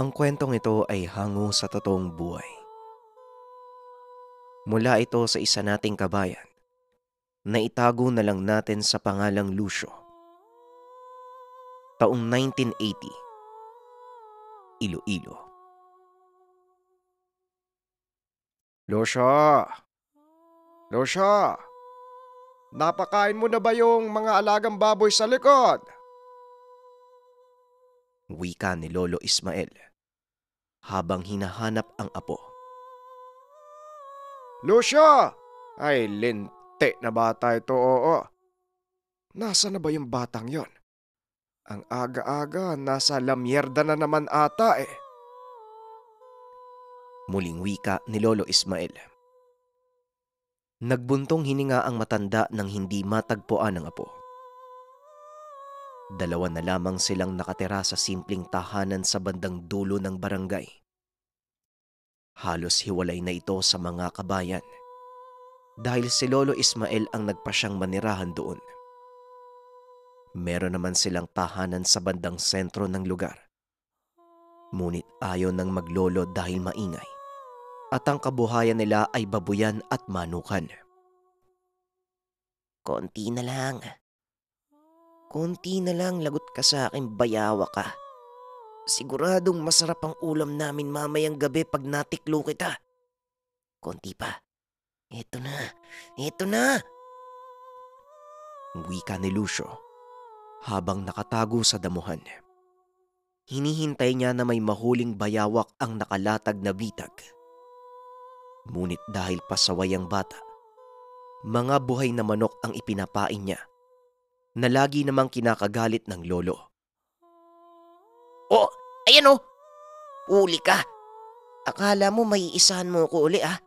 Ang kwentong ito ay hango sa totoong buhay. Mula ito sa isa nating kabayan, na itago na lang natin sa pangalang Lucio. Taong 1980, Iloilo. Lucio! Lucio! Napakain mo na ba yung mga alagang baboy sa likod? Wika ni Lolo Ismael habang hinahanap ang apo. Lucio! Ay, lente na bata ito, oo. Nasa na ba yung batang yon? Ang aga-aga, nasa lamyerda na naman ata eh. Muling wika ni Lolo Ismael. Nagbuntong hininga ang matanda nang hindi matagpuan ng apo. Dalawa na lamang silang nakatira sa simpleng tahanan sa bandang dulo ng barangay. Halos hiwalay na ito sa mga kabayan dahil si Lolo Ismael ang nagpasyang manirahan doon. Meron naman silang tahanan sa bandang sentro ng lugar. Ngunit ayaw ng maglolo dahil maingay at ang kabuhayan nila ay babuyan at manukan. Konti na lang. Konti na lang lagot ka sa akin bayawa ka. Siguradong masarap ang ulam namin mamayang gabi pag natiklo kita. Konti pa. Ito na, ito na! Wika ni Lucio habang nakatago sa damuhan. Hinihintay niya na may mahuling bayawak ang nakalatag na bitag. Ngunit dahil pasaway ang bata, mga buhay na manok ang ipinapain niya na lagi namang kinakagalit ng lolo. Oh, ayan oh! Uli ka! Akala mo may isahan mo ko uli ah.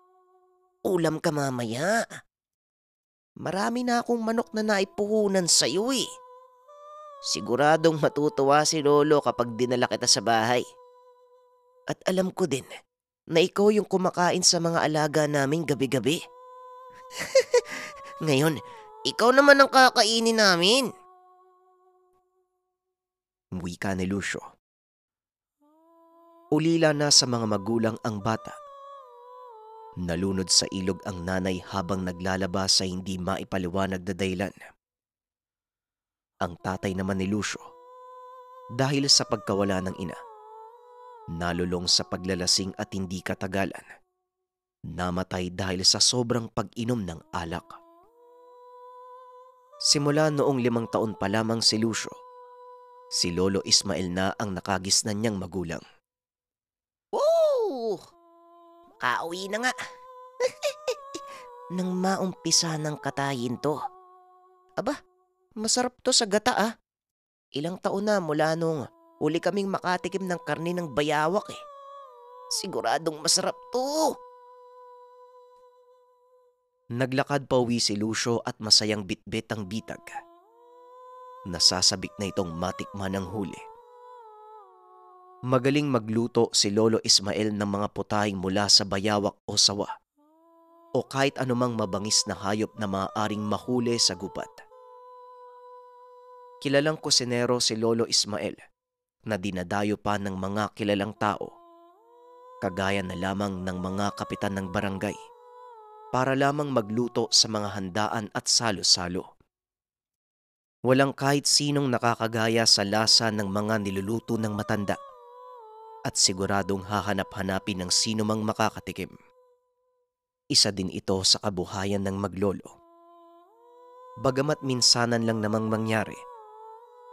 Ulam ka mamaya. Marami na akong manok na naipuhunan sa'yo eh. Siguradong matutuwa si Lolo kapag dinala kita sa bahay. At alam ko din na ikaw yung kumakain sa mga alaga naming gabi-gabi. Ngayon, ikaw naman ang kakainin namin. Wika ni Lucio. Ulila na sa mga magulang ang bata. Nalunod sa ilog ang nanay habang naglalaba sa hindi maipaliwanag na daylan. Ang tatay naman ni Lucio, dahil sa pagkawala ng ina, nalulong sa paglalasing at hindi katagalan. Namatay dahil sa sobrang pag-inom ng alak. Simula noong limang taon pa lamang si Lucio, si Lolo Ismael na ang nakagisnan niyang magulang. Woo! Makauwi na nga. Nang maumpisa ng katayin to. Aba, masarap to sa gata ah. Ilang taon na mula nung uli kaming makatikim ng karni ng bayawak eh. Siguradong masarap to. Naglakad pauwi si Lucio at masayang bitbit ang bitag. Nasasabik na itong matikman ng huli. Magaling magluto si Lolo Ismael ng mga putahe mula sa bayawak o sawa o kahit anumang mabangis na hayop na maaaring mahuli sa gubat. Kilalang kusinero si Lolo Ismael na dinadayo pa ng mga kilalang tao, kagaya na lamang ng mga kapitan ng barangay para lamang magluto sa mga handaan at salo-salo. Walang kahit sinong nakakagaya sa lasa ng mga niluluto ng matanda at siguradong hahanap-hanapin ng sino mang makakatikim. Isa din ito sa kabuhayan ng maglolo. Bagamat minsanan lang namang mangyari,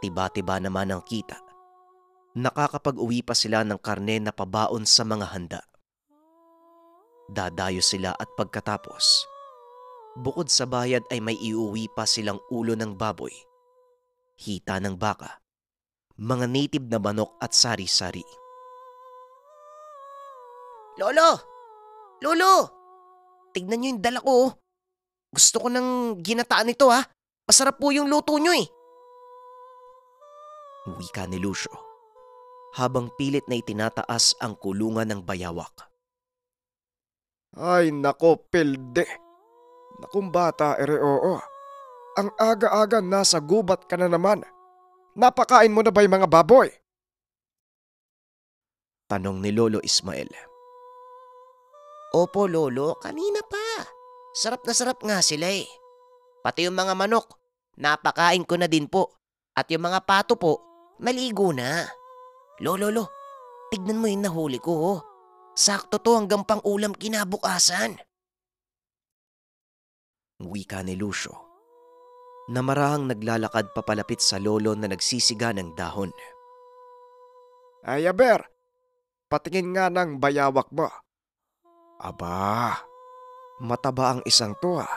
tiba-tiba naman ang kita. Nakakapag-uwi pa sila ng karne na pabaon sa mga handa. Dadayo sila at pagkatapos. Bukod sa bayad ay may iuwi pa silang ulo ng baboy, hita ng baka, mga native na manok at sari-sari. Lolo! Lolo! Tignan nyo yung dala ko. Oh. Gusto ko nang ginataan ito ha. Masarap po yung luto nyo eh. Wika ni Lucio habang pilit na itinataas ang kulungan ng bayawak. Ay nako, pilde. Nakong bata, ere oo. Ang aga-aga nasa gubat ka na naman. Napakain mo na ba yung mga baboy? Tanong ni Lolo Ismael. Opo, Lolo. Kanina pa. Sarap na sarap nga sila eh. Pati yung mga manok, napakain ko na din po. At yung mga pato po, naligo na. Lolo, Lolo, tignan mo yung nahuli ko oh. Sakto to hanggang pang ulam kinabukasan. Wika ni Lucio. Namarahang naglalakad papalapit sa lolo na nagsisiga ng dahon. Ayaber, Patingin nga ng bayawak mo. Aba, mataba ang isang to ah.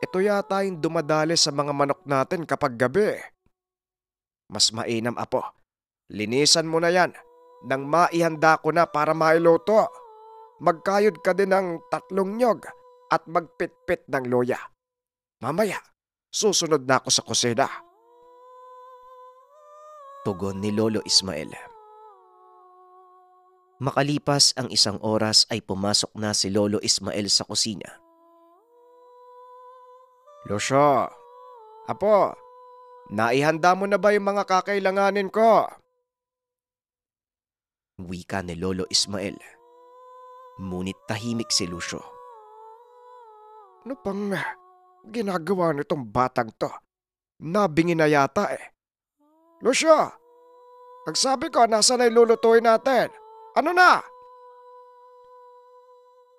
Ito yata yung dumadali sa mga manok natin kapag gabi. Mas mainam apo. Linisan mo na yan. Nang maihanda ko na para mailuto, magkayod ka din ng tatlong nyog at magpitpit ng loya. Mamaya, susunod na ako sa kusina. Tugon ni Lolo Ismael. Makalipas ang isang oras ay pumasok na si Lolo Ismael sa kusina. Lucio, Apo, naihanda mo na ba yung mga kakailanganin ko? Wika ni Lolo Ismael. Ngunit tahimik si Lucio. Ano pang ginagawa nitong batang to? Nabingi na yata eh. Lucio! Nagsabi ko, nasa na ilulutuin natin? Ano na?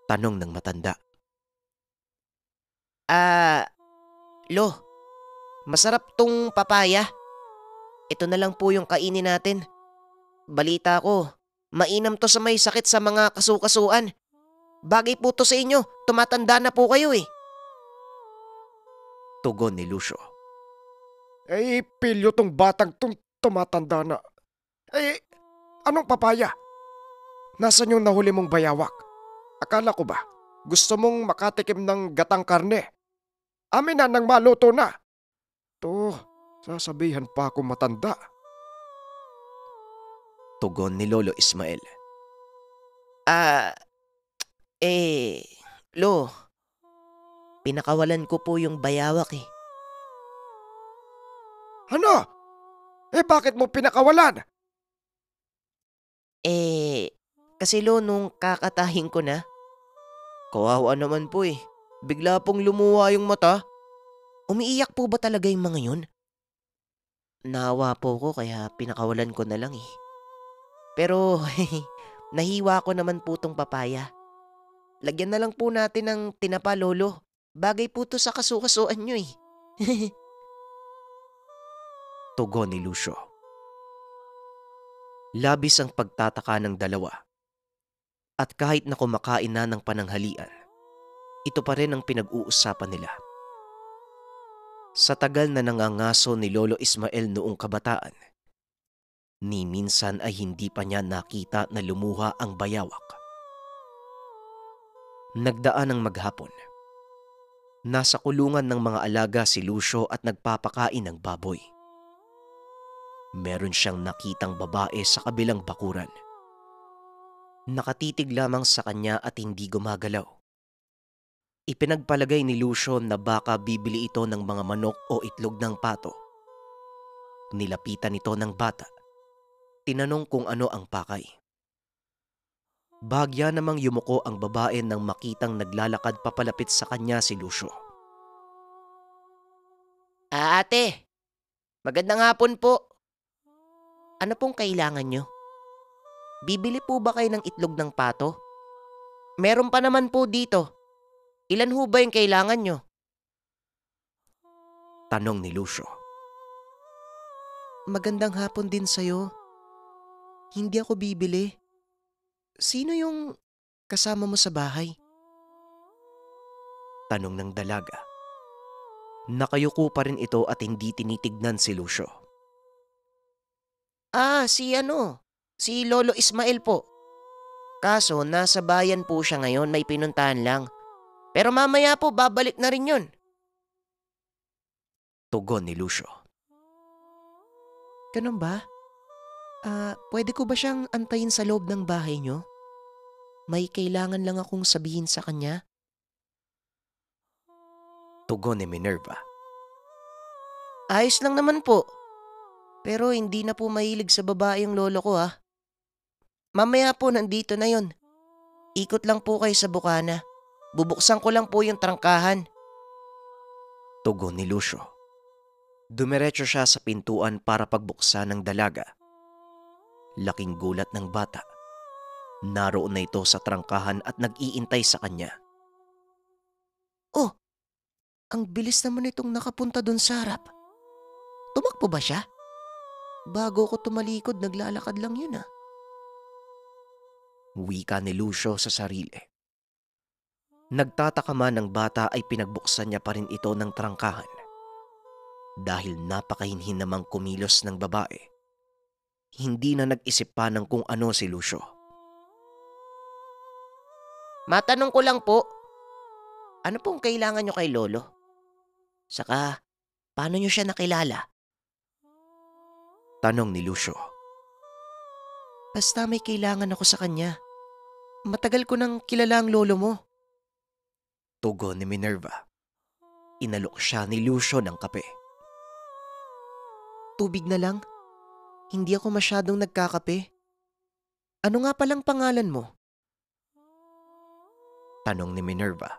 Tanong ng matanda. Ah, uh, Lo, masarap tong papaya. Ito na lang po yung kainin natin. Balita ko, Mainam to sa may sakit sa mga kasukasuan. Bagay po to sa inyo, tumatanda na po kayo eh. Tugon ni Lucio. Ay, pilyo tong batang tong tumatanda na. Ay, anong papaya? Nasaan yung nahuli mong bayawak? Akala ko ba, gusto mong makatikim ng gatang karne? Amin na nang maluto na. To, sasabihan pa ako matanda. Tugon ni Lolo Ismael. Ah, eh, Lo, pinakawalan ko po yung bayawak eh. Ano? Eh bakit mo pinakawalan? Eh, kasi Lo, nung kakatahin ko na, kawawa naman po eh. Bigla pong lumuwa yung mata. Umiiyak po ba talaga yung mga yun? Nawa po ko kaya pinakawalan ko na lang eh. Pero nahiwa ko naman po tong papaya. Lagyan na lang po natin ng tinapa lolo. Bagay po to sa kasukasuan nyo eh. Tugon ni Lucio. Labis ang pagtataka ng dalawa. At kahit na kumakain na ng pananghalian, ito pa rin ang pinag-uusapan nila. Sa tagal na nangangaso ni Lolo Ismael noong kabataan, Ni minsan ay hindi pa niya nakita na lumuha ang bayawak. Nagdaan ang maghapon. Nasa kulungan ng mga alaga si Lucio at nagpapakain ng baboy. Meron siyang nakitang babae sa kabilang bakuran. Nakatitig lamang sa kanya at hindi gumagalaw. Ipinagpalagay ni Lucio na baka bibili ito ng mga manok o itlog ng pato. Nilapitan ito ng bata Tinanong kung ano ang pakay. Bagya namang yumuko ang babae nang makitang naglalakad papalapit sa kanya si Lucio. Ah, ate, magandang hapon po. Ano pong kailangan nyo? Bibili po ba kayo ng itlog ng pato? Meron pa naman po dito. Ilan ho ba yung kailangan nyo? Tanong ni Lucio. Magandang hapon din sa'yo, hindi ako bibili. Sino yung kasama mo sa bahay? Tanong ng dalaga. Nakayuko pa rin ito at hindi tinitignan si Lucio. Ah, si ano? Si Lolo Ismael po. Kaso nasa bayan po siya ngayon, may pinuntahan lang. Pero mamaya po babalik na rin yun. Tugon ni Lucio. Ganun ba? Ah, uh, pwede ko ba siyang antayin sa loob ng bahay niyo? May kailangan lang akong sabihin sa kanya. Tugon ni Minerva. Ayos lang naman po. Pero hindi na po mahilig sa babae ang lolo ko ha. Ah. Mamaya po nandito na yon. Ikot lang po kayo sa bukana. Bubuksan ko lang po yung trangkahan. Tugon ni Lucio. Dumiretso siya sa pintuan para pagbuksan ng dalaga. Laking gulat ng bata. Naroon na ito sa trangkahan at nag-iintay sa kanya. Oh, ang bilis naman itong nakapunta doon sa harap. Tumakbo ba siya? Bago ko tumalikod, naglalakad lang yun ah. Wika ni Lucio sa sarili. Nagtataka man ng bata ay pinagbuksan niya pa rin ito ng trangkahan. Dahil napakahinhin namang kumilos ng babae, hindi na nag-isip pa ng kung ano si Lucio. Matanong ko lang po, ano pong kailangan nyo kay Lolo? Saka, paano nyo siya nakilala? Tanong ni Lucio. Basta may kailangan ako sa kanya. Matagal ko nang kilala ang lolo mo. Tugo ni Minerva. Inalok siya ni Lucio ng kape. Tubig na lang? Hindi ako masyadong nagkakape. Ano nga palang pangalan mo? Tanong ni Minerva.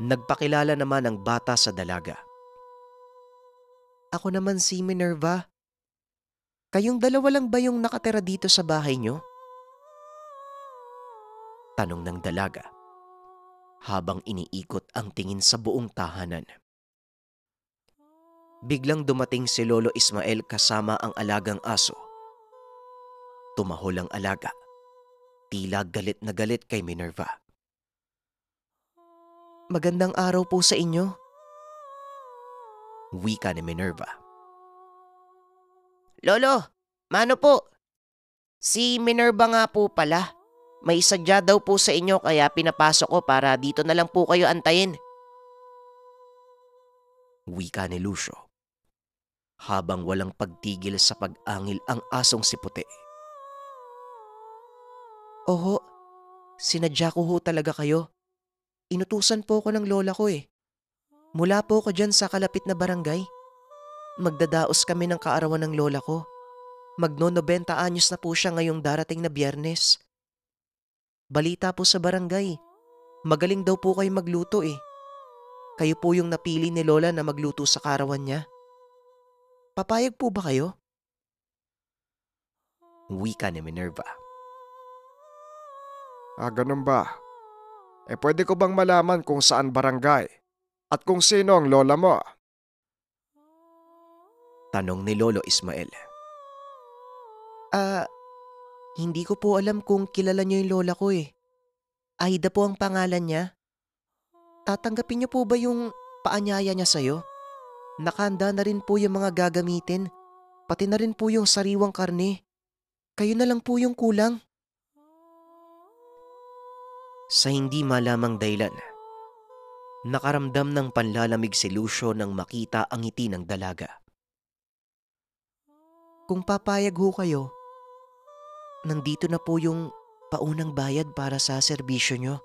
Nagpakilala naman ang bata sa dalaga. Ako naman si Minerva. Kayong dalawa lang ba yung nakatera dito sa bahay nyo? Tanong ng dalaga habang iniikot ang tingin sa buong tahanan biglang dumating si Lolo Ismael kasama ang alagang aso. Tumahol ang alaga. Tila galit na galit kay Minerva. Magandang araw po sa inyo. Wika ni Minerva. Lolo, mano po? Si Minerva nga po pala. May sadya daw po sa inyo kaya pinapasok ko para dito na lang po kayo antayin. Wika ni Lucio habang walang pagtigil sa pag-angil ang asong si Puti. Oho, sinadya ko ho talaga kayo. Inutusan po ako ng lola ko eh. Mula po ako dyan sa kalapit na barangay. Magdadaos kami ng kaarawan ng lola ko. Magno 90 anyos na po siya ngayong darating na biyernes. Balita po sa barangay. Magaling daw po kayo magluto eh. Kayo po yung napili ni Lola na magluto sa karawan niya. Papayag po ba kayo? Wika ni Minerva. Ah, ganun ba? Eh pwede ko bang malaman kung saan barangay at kung sino ang lola mo? Tanong ni Lolo Ismael. Ah, hindi ko po alam kung kilala niyo yung lola ko eh. Aida po ang pangalan niya. Tatanggapin niyo po ba yung paanyaya niya sa'yo? Nakahanda na rin po yung mga gagamitin, pati na rin po yung sariwang karne. Kayo na lang po yung kulang. Sa hindi malamang daylan, nakaramdam ng panlalamig si Lucio nang makita ang ngiti ng dalaga. Kung papayag ho kayo, nandito na po yung paunang bayad para sa serbisyo nyo.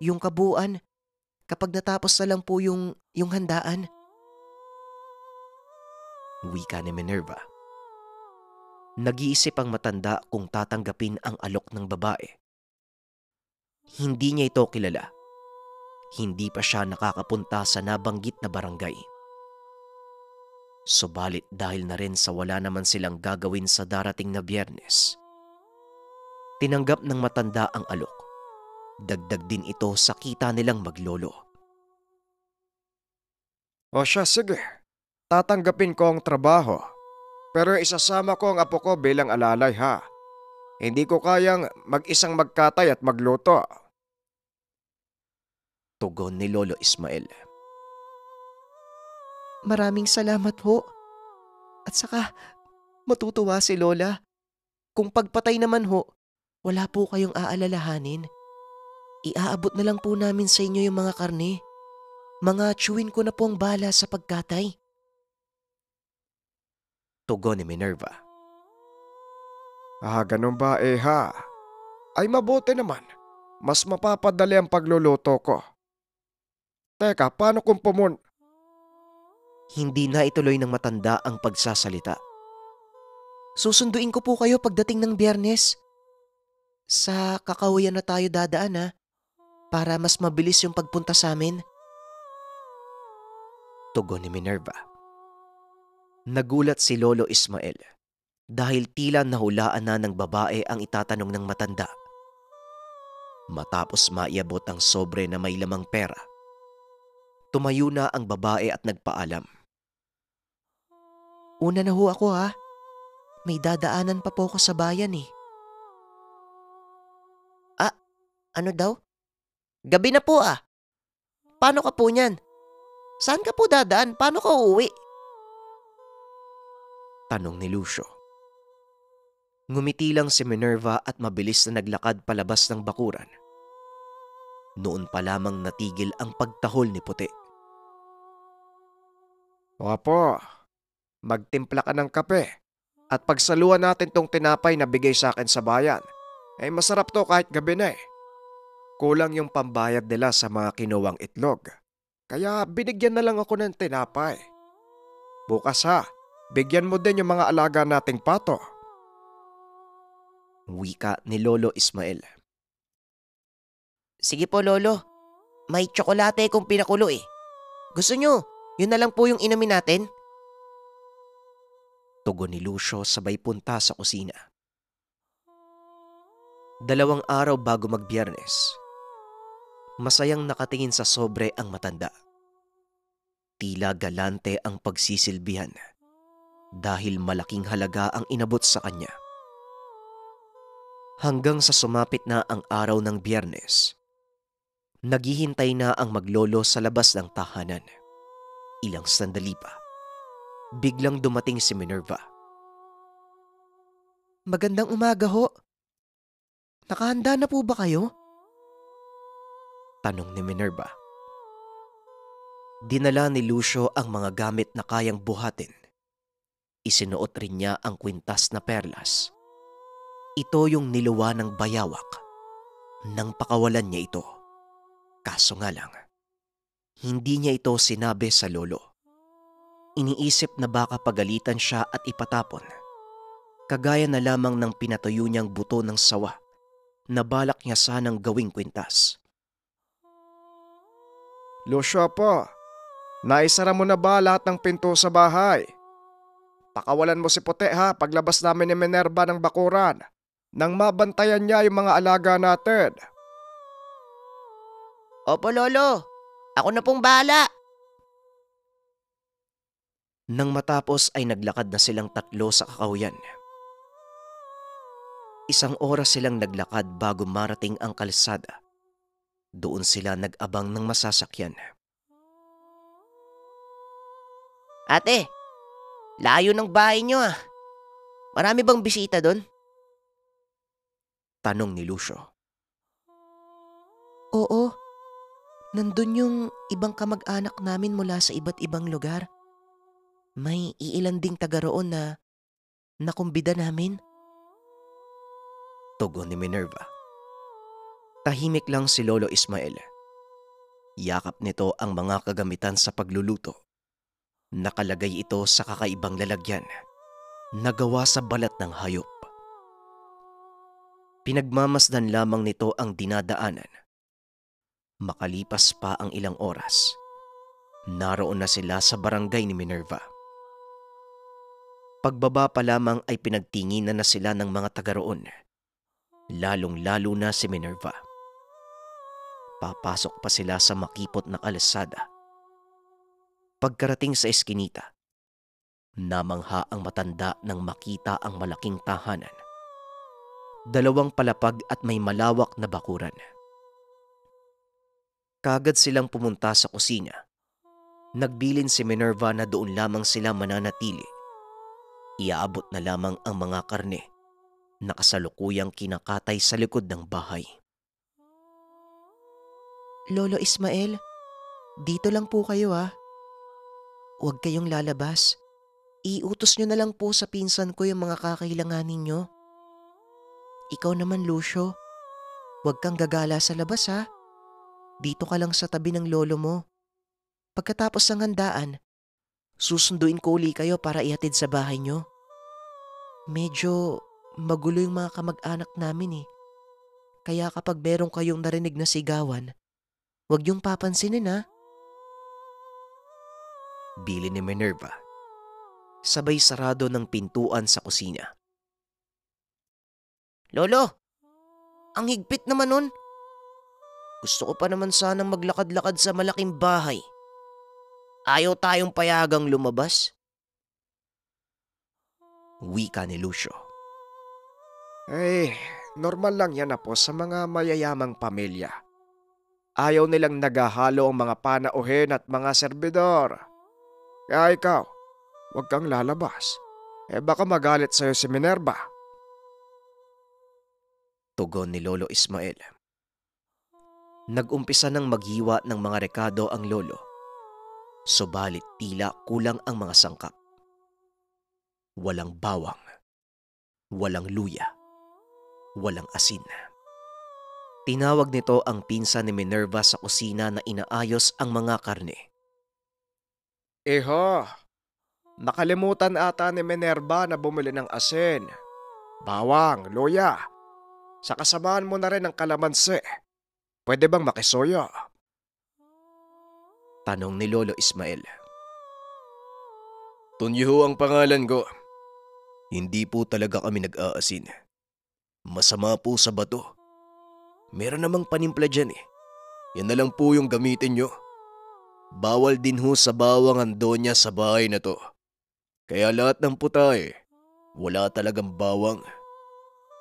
Yung kabuuan, kapag natapos na lang po yung, yung handaan – wika ni Minerva. Nag-iisip ang matanda kung tatanggapin ang alok ng babae. Hindi niya ito kilala. Hindi pa siya nakakapunta sa nabanggit na barangay. Subalit dahil na rin sa wala naman silang gagawin sa darating na biyernes, tinanggap ng matanda ang alok. Dagdag din ito sa kita nilang maglolo. O siya, sige tatanggapin ko ang trabaho. Pero isasama ko ang apo ko bilang alalay ha. Hindi ko kayang mag-isang magkatay at magluto. Tugon ni Lolo Ismael. Maraming salamat ho. At saka, matutuwa si Lola. Kung pagpatay naman ho, wala po kayong aalalahanin. Iaabot na lang po namin sa inyo yung mga karne. Mga chewin ko na po ang bala sa pagkatay. Tugon ni Minerva. Ah, ganun ba eh ha? Ay mabuti naman. Mas mapapadali ang pagluluto ko. Teka, paano kung pumun... Hindi na ituloy ng matanda ang pagsasalita. Susunduin ko po kayo pagdating ng biyernes. Sa kakawayan na tayo dadaan ha, ah, para mas mabilis yung pagpunta sa amin. Tugon ni Minerva. Nagulat si Lolo Ismael dahil tila nahulaan na ng babae ang itatanong ng matanda. Matapos maiabot ang sobre na may lamang pera, tumayo na ang babae at nagpaalam. Una na ho ako ha. May dadaanan pa po ako sa bayan eh. Ah, ano daw? Gabi na po ah. Paano ka po niyan? Saan ka po dadaan? Paano ka uuwi? Tanong ni Lucio. Ngumiti lang si Minerva at mabilis na naglakad palabas ng bakuran. Noon pa lamang natigil ang pagtahol ni Puti. Opo, magtimpla ka ng kape at pagsaluan natin tong tinapay na bigay sa akin sa bayan. Eh masarap to kahit gabi na eh. Kulang yung pambayad nila sa mga kinuwang itlog. Kaya binigyan na lang ako ng tinapay. Bukas ha, Bigyan mo din yung mga alaga nating pato. Wika ni Lolo Ismael. Sige po Lolo, may tsokolate kong pinakulo eh. Gusto nyo, yun na lang po yung inumin natin? Tugon ni Lucio sabay punta sa kusina. Dalawang araw bago magbiyernes, masayang nakatingin sa sobre ang matanda. Tila galante ang pagsisilbihan dahil malaking halaga ang inabot sa kanya. Hanggang sa sumapit na ang araw ng biyernes, naghihintay na ang maglolo sa labas ng tahanan. Ilang sandali pa, biglang dumating si Minerva. Magandang umaga ho. Nakahanda na po ba kayo? Tanong ni Minerva. Dinala ni Lucio ang mga gamit na kayang buhatin Isinuot rin niya ang kwintas na perlas. Ito yung niluwa ng bayawak. Nang pakawalan niya ito. Kaso nga lang, hindi niya ito sinabi sa lolo. Iniisip na baka pagalitan siya at ipatapon. Kagaya na lamang ng pinatuyo niyang buto ng sawa na balak niya sanang gawing kwintas. Lucio po, naisara mo na ba lahat ng pinto sa bahay? Pakawalan mo si Pote ha paglabas namin ni Minerva ng bakuran nang mabantayan niya yung mga alaga natin. Opo lolo, ako na pong bahala. Nang matapos ay naglakad na silang tatlo sa kakawyan. Isang oras silang naglakad bago marating ang kalsada. Doon sila nag-abang ng masasakyan. Ate, Layo ng bahay niyo ah. Marami bang bisita doon? Tanong ni Lucio. Oo. Nandun yung ibang kamag-anak namin mula sa iba't ibang lugar. May iilan ding taga roon na nakumbida namin. Tugon ni Minerva. Tahimik lang si Lolo Ismael. Yakap nito ang mga kagamitan sa pagluluto Nakalagay ito sa kakaibang lalagyan nagawa sa balat ng hayop. Pinagmamasdan lamang nito ang dinadaanan. Makalipas pa ang ilang oras, naroon na sila sa barangay ni Minerva. Pagbaba pa lamang ay pinagtinginan na sila ng mga tagaroon, lalong-lalo na si Minerva. Papasok pa sila sa makipot na kalasada Pagkarating sa eskinita, namangha ang matanda nang makita ang malaking tahanan. Dalawang palapag at may malawak na bakuran. Kagad silang pumunta sa kusina. Nagbilin si Minerva na doon lamang sila mananatili. Iaabot na lamang ang mga karne na kasalukuyang kinakatay sa likod ng bahay. Lolo Ismael, dito lang po kayo ah. Huwag kayong lalabas. Iutos nyo na lang po sa pinsan ko yung mga kakailanganin ninyo. Ikaw naman, Lucio. Huwag kang gagala sa labas ha. Dito ka lang sa tabi ng lolo mo. Pagkatapos ng handaan, susunduin ko uli kayo para ihatid sa bahay nyo. Medyo magulo yung mga kamag-anak namin eh. Kaya kapag meron kayong narinig na sigawan, huwag yung papansinin ha bili ni Minerva. Sabay sarado ng pintuan sa kusina. Lolo, ang higpit naman nun. Gusto ko pa naman sanang maglakad-lakad sa malaking bahay. Ayaw tayong payagang lumabas. Wika ni Lucio. Eh, normal lang yan na po sa mga mayayamang pamilya. Ayaw nilang nagahalo ang mga panauhin at mga serbidor. Kaya ikaw, huwag kang lalabas. Eh baka magalit sa'yo si Minerva. Tugon ni Lolo Ismael. Nagumpisa ng maghiwa ng mga rekado ang lolo. Subalit tila kulang ang mga sangkap. Walang bawang. Walang luya. Walang asin. Tinawag nito ang pinsa ni Minerva sa kusina na inaayos ang mga karne. Eho, nakalimutan ata ni Minerva na bumili ng asin, bawang, luya. Sa kasamaan mo na rin ang kalamansi. Pwede bang makisoyo? Tanong ni Lolo Ismael. Tunyo ang pangalan ko. Hindi po talaga kami nag-aasin. Masama po sa bato. Meron namang panimpla dyan eh. Yan na lang po yung gamitin nyo. Bawal din ho sa bawang ang donya sa bahay na to. Kaya lahat ng putay, eh, wala talagang bawang.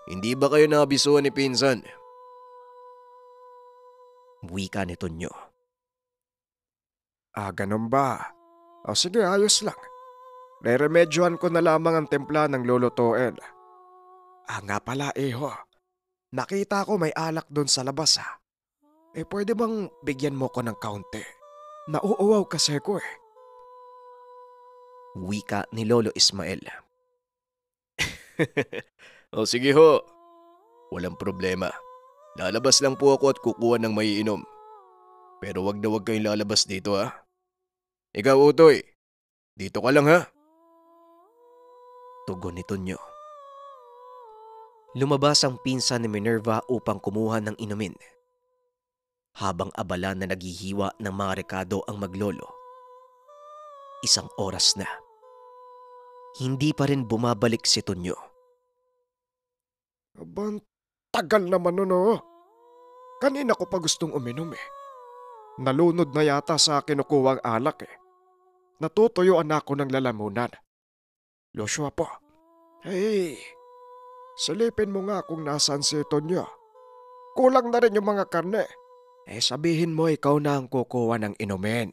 Hindi ba kayo naabisuan ni Pinsan? Wika ni Tonyo. Ah, ganun ba? O oh, ah, sige, ayos lang. Reremedyohan ko na lamang ang templa ng Toel. Ah, nga pala, Eho. Eh, Nakita ko may alak doon sa labas ha. Ah. Eh pwede bang bigyan mo ko ng kaunti? Nauuwaw ka, Sir Cor. Wika ni Lolo Ismael. o oh, sige ho, walang problema. Lalabas lang po ako at kukuha ng maiinom. Pero wag na wag kayong lalabas dito ha. Ikaw Utoy, dito ka lang ha. Tugon ni Tonyo. Lumabas ang pinsan ni Minerva upang kumuha ng inumin habang abala na naghihiwa ng mga rekado ang maglolo. Isang oras na. Hindi pa rin bumabalik si Tonyo. Abang, tagal naman nun oh. Kanina ko pa gustong uminom eh. Nalunod na yata sa kinukuwang alak eh. Natutuyuan ako ng lalamunan. Joshua po. Hey, silipin mo nga kung nasaan si Tonyo. Kulang na rin yung mga karne eh sabihin mo ikaw na ang kukuha ng inumin.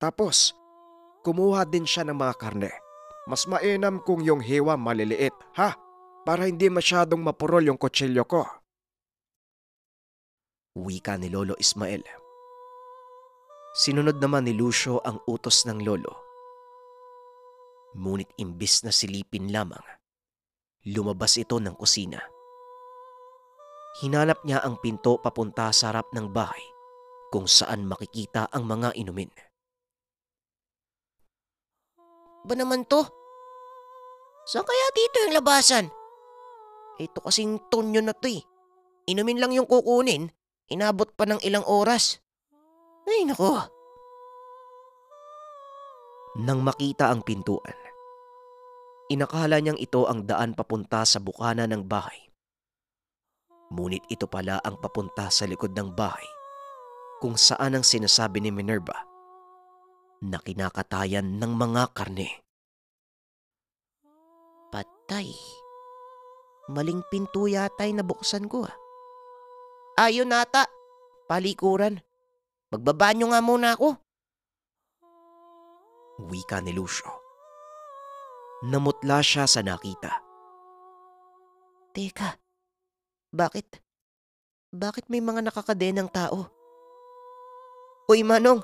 Tapos, kumuha din siya ng mga karne. Mas mainam kung yung hiwa maliliit, ha? Para hindi masyadong mapurol yung kutsilyo ko. Wika ni Lolo Ismael. Sinunod naman ni Lucio ang utos ng Lolo. Ngunit imbis na silipin lamang, lumabas ito ng kusina. Hinanap niya ang pinto papunta sa harap ng bahay kung saan makikita ang mga inumin. Ba naman to? Saan kaya dito yung labasan? Ito kasing tonyo na to eh. Inumin lang yung kukunin, inabot pa ng ilang oras. Ay nako. Nang makita ang pintuan, inakala niyang ito ang daan papunta sa bukana ng bahay Ngunit ito pala ang papunta sa likod ng bahay kung saan ang sinasabi ni Minerva na kinakatayan ng mga karne. Patay. Maling pinto yata ay nabuksan ko ah. Ayun nata, palikuran. Magbabanyo nga muna ako. Wika ni Lucio. Namutla siya sa nakita. Teka, bakit? Bakit may mga nakakadenang tao? Uy, Manong!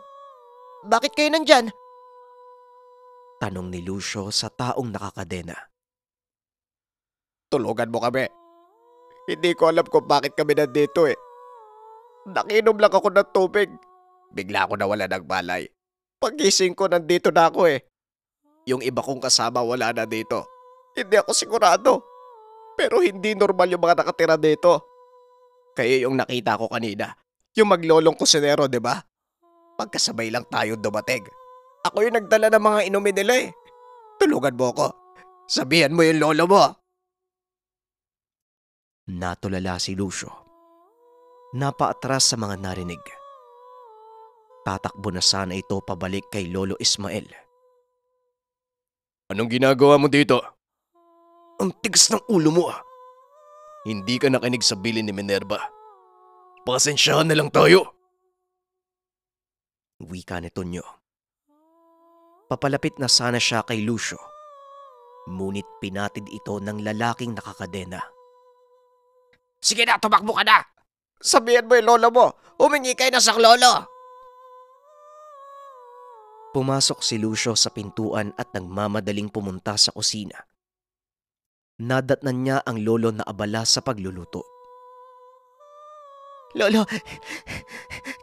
Bakit kayo nandyan? Tanong ni Lucio sa taong nakakadena. Tulungan mo kami. Hindi ko alam kung bakit kami nandito eh. Nakinom lang ako ng tubig. Bigla ako nawala ng balay. Pagising ko nandito na ako eh. Yung iba kong kasama wala na dito. Hindi ako sigurado. Pero hindi normal yung mga nakatira dito. Kayo yung nakita ko kanina. Yung maglolong kusinero, di ba? Pagkasabay lang tayo dumating. Ako yung nagdala ng mga inumin nila eh. Tulungan mo ako. Sabihan mo yung lolo mo. Natulala si Lucio. Napaatras sa mga narinig. Tatakbo na sana ito pabalik kay Lolo Ismael. Anong ginagawa mo dito? Ang tigas ng ulo mo ah. Hindi ka nakinig sa bilin ni Minerva. Pasensyahan na lang tayo. Wika ni Tonyo. Papalapit na sana siya kay Lucio. Ngunit pinatid ito ng lalaking nakakadena. Sige na, tumakbo ka na! Sabihin mo yung lolo mo, humingi kayo na sa lolo! Pumasok si Lucio sa pintuan at nagmamadaling pumunta sa kusina. Nadatnan niya ang lolo na abala sa pagluluto. Lolo,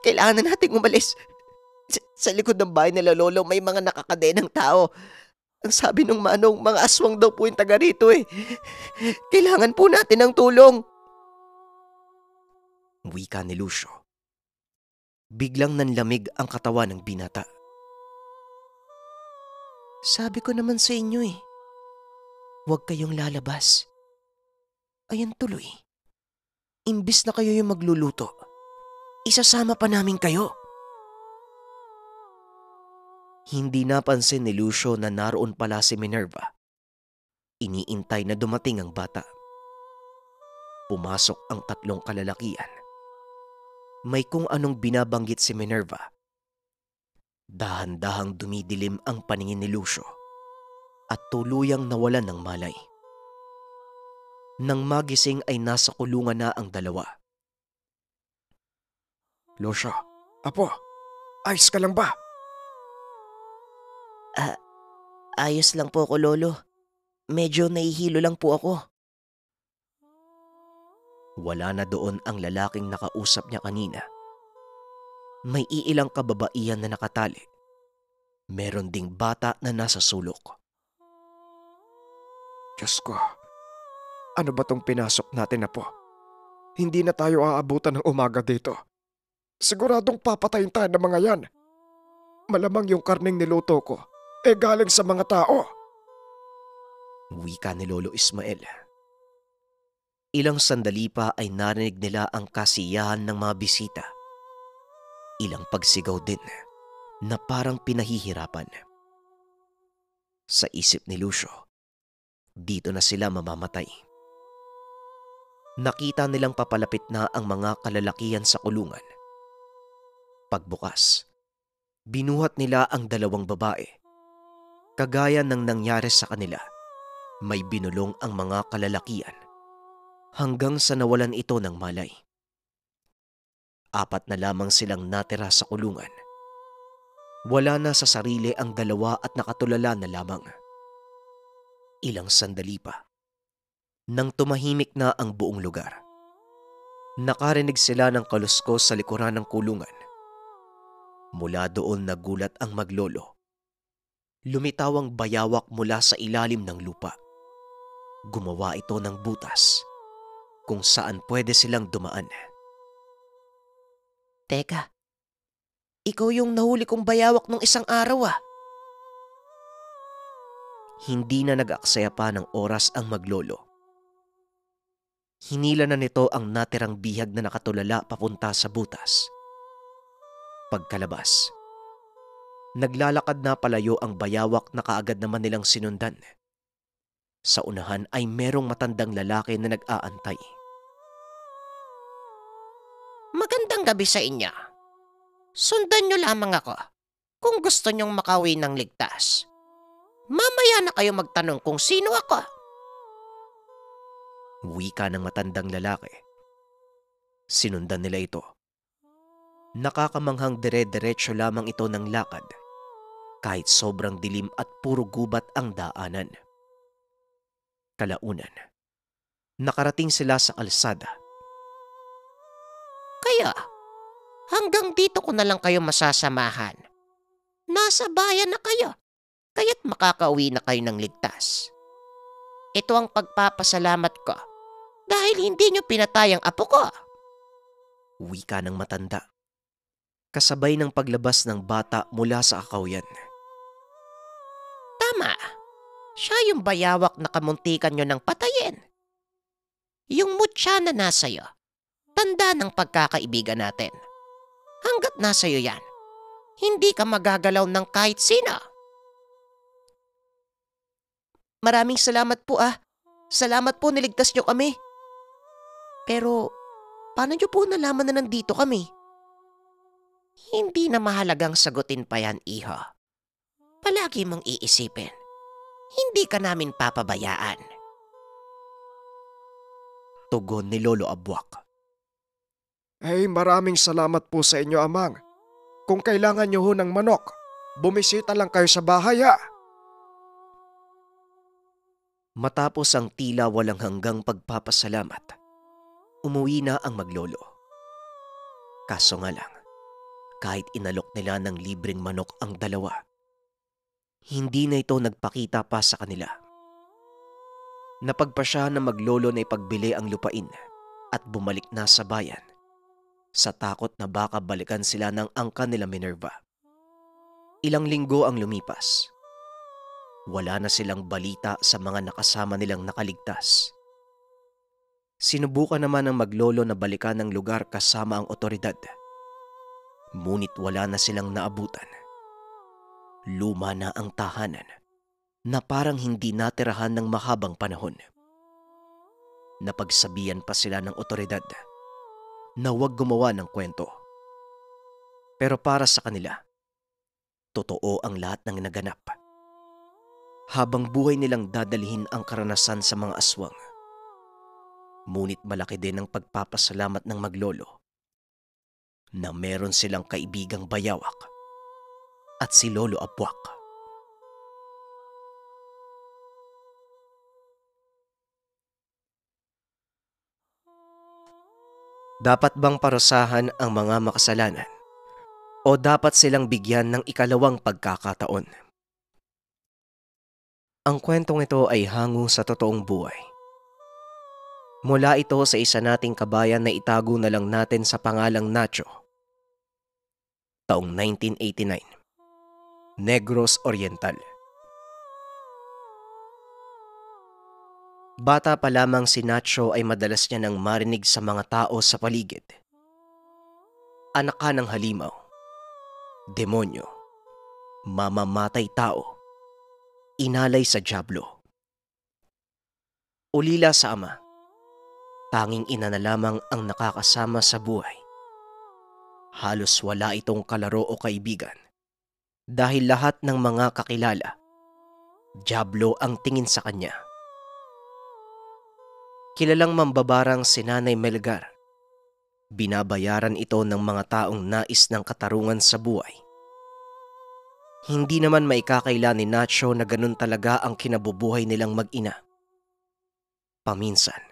kailangan na nating umalis. Sa, sa likod ng bahay nila lolo may mga nakakadenang tao. Ang sabi ng manong, mga aswang daw po yung taga rito eh. Kailangan po natin ng tulong. Wika ni Lucio. Biglang nanlamig ang katawan ng binata. Sabi ko naman sa inyo eh. Huwag kayong lalabas. Ayan tuloy. Imbis na kayo yung magluluto, isasama pa namin kayo. Hindi napansin ni Lucio na naroon pala si Minerva. Iniintay na dumating ang bata. Pumasok ang tatlong kalalakian. May kung anong binabanggit si Minerva. Dahan-dahang dumidilim ang paningin ni Lucio at tuluyang nawalan ng malay. Nang magising ay nasa kulungan na ang dalawa. Losha, Apo, ayos ka lang ba? Ah, ayos lang po ako, Lolo. Medyo nahihilo lang po ako. Wala na doon ang lalaking nakausap niya kanina. May iilang kababaihan na nakatali. Meron ding bata na nasa sulok. Diyos ko, ano ba tong pinasok natin na po? Hindi na tayo aabutan ng umaga dito. Siguradong papatayin tayo ng mga yan. Malamang yung karneng niluto ko, eh galing sa mga tao. Wika ni Lolo Ismael. Ilang sandali pa ay narinig nila ang kasiyahan ng mga bisita. Ilang pagsigaw din na parang pinahihirapan. Sa isip ni Lucio, dito na sila mamamatay. Nakita nilang papalapit na ang mga kalalakian sa kulungan. Pagbukas, binuhat nila ang dalawang babae. Kagaya ng nangyari sa kanila, may binulong ang mga kalalakian hanggang sa nawalan ito ng malay. Apat na lamang silang natira sa kulungan. Wala na sa sarili ang dalawa at nakatulala na lamang ilang sandali pa. Nang tumahimik na ang buong lugar, nakarinig sila ng kaluskos sa likuran ng kulungan. Mula doon nagulat ang maglolo. Lumitaw ang bayawak mula sa ilalim ng lupa. Gumawa ito ng butas kung saan pwede silang dumaan. Teka, ikaw yung nahuli kong bayawak nung isang araw ah. Hindi na nag-aksaya pa ng oras ang maglolo. Hinila na nito ang natirang bihag na nakatulala papunta sa butas. Pagkalabas, naglalakad na palayo ang bayawak na kaagad naman nilang sinundan. Sa unahan ay merong matandang lalaki na nag-aantay. Magandang gabi sa inyo. Sundan nyo lamang ako kung gusto nyong makawi ng ligtas. Mamaya na kayo magtanong kung sino ako. Wika ng matandang lalaki. Sinundan nila ito. Nakakamanghang dire-diretso lamang ito ng lakad kahit sobrang dilim at puro gubat ang daanan. Kalaunan, nakarating sila sa kalsada. Kaya, hanggang dito ko na lang kayo masasamahan. Nasa bayan na kayo kaya't makakauwi na kayo ng ligtas. Ito ang pagpapasalamat ko dahil hindi niyo pinatay ang apo ko. Uwi ka ng matanda. Kasabay ng paglabas ng bata mula sa akawyan. Tama. Siya yung bayawak na kamuntikan niyo ng patayin. Yung mutya na nasa iyo, tanda ng pagkakaibigan natin. Hanggat nasa iyo yan, hindi ka magagalaw ng kahit sino. Maraming salamat po ah. Salamat po niligtas niyo kami. Pero paano niyo po nalaman na nandito kami? Hindi na mahalagang sagutin pa yan, iho. Palagi mong iisipin. Hindi ka namin papabayaan. Tugon ni Lolo Abwak. hey, maraming salamat po sa inyo, Amang. Kung kailangan niyo ho ng manok, bumisita lang kayo sa bahay ha. Ah. Matapos ang tila walang hanggang pagpapasalamat, umuwi na ang maglolo. Kaso nga lang, kahit inalok nila ng libreng manok ang dalawa, hindi na ito nagpakita pa sa kanila. Napagpa siya na maglolo na ipagbili ang lupain at bumalik na sa bayan sa takot na baka balikan sila ng angka nila Minerva. Ilang linggo ang lumipas wala na silang balita sa mga nakasama nilang nakaligtas. Sinubukan naman ng maglolo na balikan ng lugar kasama ang otoridad. Ngunit wala na silang naabutan. Luma na ang tahanan na parang hindi natirahan ng mahabang panahon. Napagsabihan pa sila ng otoridad na huwag gumawa ng kwento. Pero para sa kanila, totoo ang lahat ng naganap habang buhay nilang dadalhin ang karanasan sa mga aswang. Ngunit malaki din ang pagpapasalamat ng maglolo na meron silang kaibigang bayawak at si Lolo Abwak. Dapat bang parusahan ang mga makasalanan? O dapat silang bigyan ng ikalawang pagkakataon? Ang kwentong ito ay hango sa totoong buhay. Mula ito sa isa nating kabayan na itago na lang natin sa pangalang Nacho. Taong 1989. Negros Oriental. Bata pa lamang si Nacho ay madalas niya nang marinig sa mga tao sa paligid. Anak ka ng halimaw. Demonyo. Mamamatay tao inalay sa Diablo. Ulila sa ama, tanging ina na lamang ang nakakasama sa buhay. Halos wala itong kalaro o kaibigan dahil lahat ng mga kakilala, Diablo ang tingin sa kanya. Kilalang mambabarang si Nanay Melgar. Binabayaran ito ng mga taong nais ng katarungan sa buhay hindi naman maikakaila ni Nacho na ganun talaga ang kinabubuhay nilang mag-ina. Paminsan,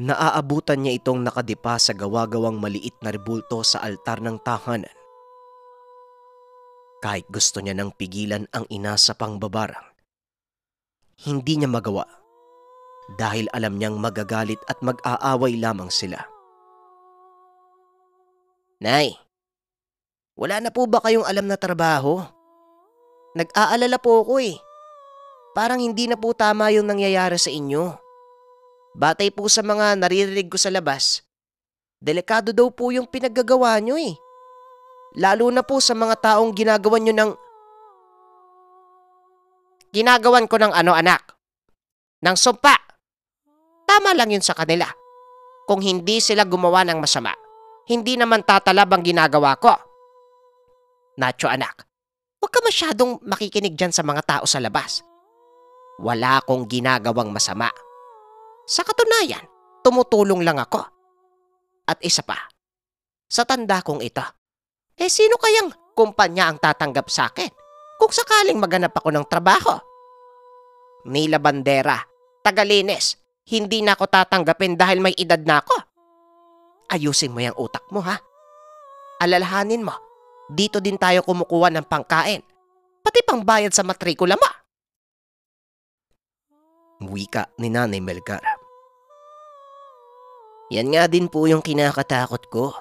naaabutan niya itong nakadipa sa gawagawang maliit na rebulto sa altar ng tahanan. Kahit gusto niya nang pigilan ang ina sa pangbabarang, hindi niya magawa dahil alam niyang magagalit at mag-aaway lamang sila. Nay, wala na po ba kayong alam na trabaho? Nag-aalala po ako eh. Parang hindi na po tama yung nangyayari sa inyo. Batay po sa mga naririnig ko sa labas, delikado daw po yung pinaggagawa nyo eh. Lalo na po sa mga taong ginagawan nyo ng... Ginagawan ko ng ano anak? Nang sumpa. Tama lang yun sa kanila. Kung hindi sila gumawa ng masama, hindi naman tatalab ang ginagawa ko. Nacho anak, Huwag ka masyadong makikinig dyan sa mga tao sa labas. Wala akong ginagawang masama. Sa katunayan, tumutulong lang ako. At isa pa, sa tanda kong ito, eh sino kayang kumpanya ang tatanggap sa akin kung sakaling maganap ako ng trabaho? Nila Bandera, Tagalinis, hindi na ako tatanggapin dahil may edad na ako. Ayusin mo yung utak mo ha. Alalahanin mo dito din tayo kumukuha ng pangkain. Pati pangbayad sa matrikula ma. Wika ni Nanay Melgar. Yan nga din po yung kinakatakot ko.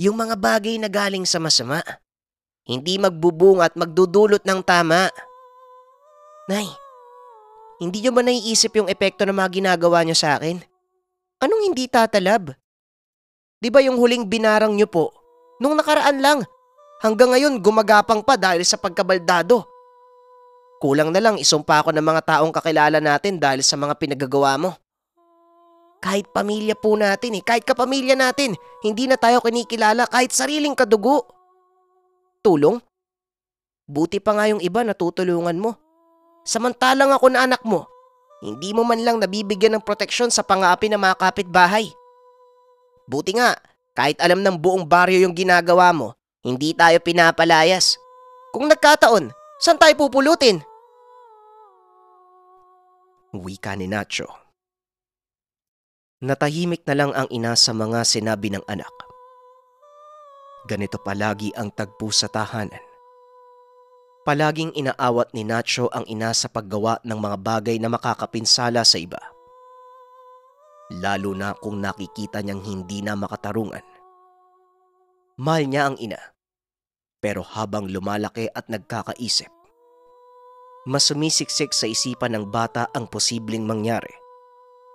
Yung mga bagay na galing sa masama. Hindi magbubunga at magdudulot ng tama. Nay, hindi nyo ba naiisip yung epekto ng mga ginagawa nyo sa akin? Anong hindi tatalab? Di ba yung huling binarang nyo po? Nung nakaraan lang, hanggang ngayon gumagapang pa dahil sa pagkabaldado. Kulang na lang isumpa ako ng mga taong kakilala natin dahil sa mga pinagagawa mo. Kahit pamilya po natin eh, kahit kapamilya natin, hindi na tayo kinikilala kahit sariling kadugo. Tulong? Buti pa nga yung iba natutulungan mo. Samantalang ako na anak mo, hindi mo man lang nabibigyan ng proteksyon sa pangapi ng mga kapitbahay. Buti nga, kahit alam ng buong baryo yung ginagawa mo, hindi tayo pinapalayas. Kung nagkataon, saan tayo pupulutin? Wika ni Nacho. Natahimik na lang ang ina sa mga sinabi ng anak. Ganito palagi ang tagpo sa tahanan. Palaging inaawat ni Nacho ang ina sa paggawa ng mga bagay na makakapinsala sa iba. Lalo na kung nakikita niyang hindi na makatarungan. Mahal niya ang ina pero habang lumalaki at nagkakaisip, mas sumisiksik sa isipan ng bata ang posibleng mangyari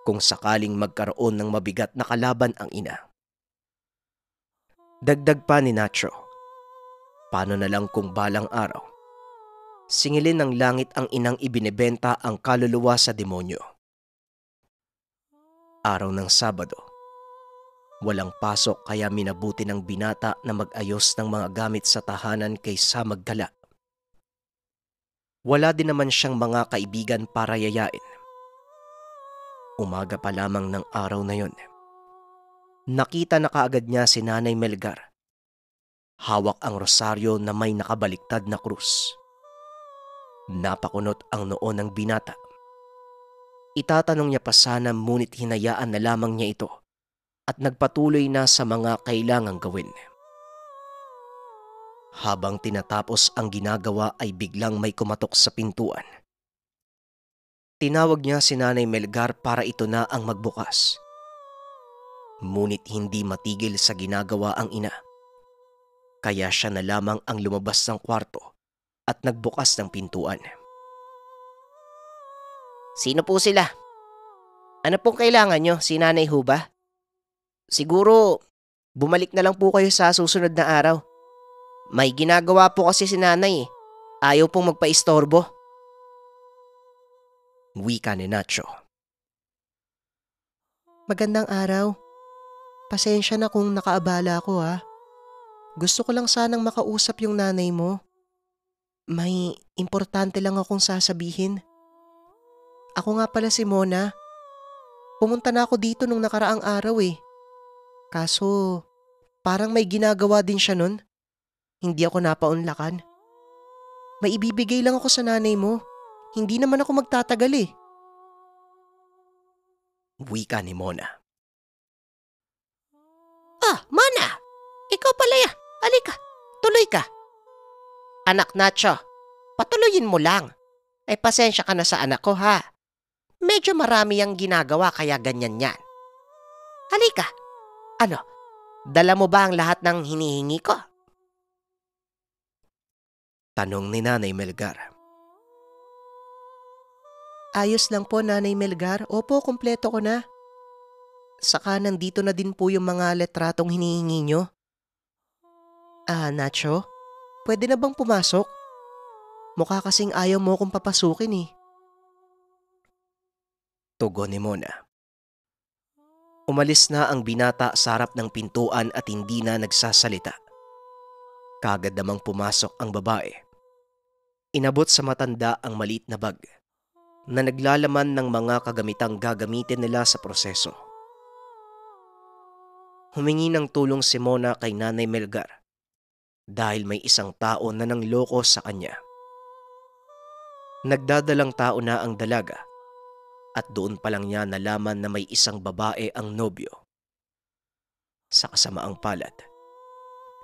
kung sakaling magkaroon ng mabigat na kalaban ang ina. Dagdag pa ni Nacho, paano na lang kung balang araw, singilin ng langit ang inang ibinebenta ang kaluluwa sa demonyo. Araw ng Sabado, Walang pasok kaya minabuti ng binata na magayos ng mga gamit sa tahanan kaysa maggala. Wala din naman siyang mga kaibigan para yayain. Umaga pa lamang ng araw na yon. Nakita na kaagad niya si Nanay Melgar. Hawak ang rosaryo na may nakabaliktad na krus. Napakunot ang noo ng binata. Itatanong niya pa sana ngunit hinayaan na lamang niya ito at nagpatuloy na sa mga kailangang gawin. Habang tinatapos ang ginagawa ay biglang may kumatok sa pintuan. Tinawag niya si Nanay Melgar para ito na ang magbukas. Ngunit hindi matigil sa ginagawa ang ina. Kaya siya na lamang ang lumabas ng kwarto at nagbukas ng pintuan. Sino po sila? Ano pong kailangan nyo, si Nanay Huba? Siguro, bumalik na lang po kayo sa susunod na araw. May ginagawa po kasi si nanay eh. Ayaw pong magpaistorbo. Wika ni Nacho. Magandang araw. Pasensya na kung nakaabala ako ha. Gusto ko lang sanang makausap yung nanay mo. May importante lang akong sasabihin. Ako nga pala si Mona. Pumunta na ako dito nung nakaraang araw eh. Kaso, parang may ginagawa din siya nun. Hindi ako napaunlakan. Maibibigay lang ako sa nanay mo. Hindi naman ako magtatagal eh. Wika ni Mona. Ah, Mana! Ikaw pala ya! Halika! Tuloy ka! Anak Nacho, patuloyin mo lang. Ay eh, pasensya ka na sa anak ko ha. Medyo marami ang ginagawa kaya ganyan yan. Halika, ano, dala mo ba ang lahat ng hinihingi ko? Tanong ni Nanay Melgar. Ayos lang po, Nanay Melgar. Opo, kumpleto ko na. Saka nandito na din po yung mga letratong hinihingi nyo. Ah, Nacho, pwede na bang pumasok? Mukha kasing ayaw mo kong papasukin eh. Tugon ni Mona. Umalis na ang binata sa harap ng pintuan at hindi na nagsasalita. Kagad namang pumasok ang babae. Inabot sa matanda ang maliit na bag na naglalaman ng mga kagamitang gagamitin nila sa proseso. Humingi ng tulong si Mona kay Nanay Melgar dahil may isang tao na nangloko sa kanya. Nagdadalang tao na ang dalaga at doon pa lang niya nalaman na may isang babae ang nobyo. Sa kasamaang palad,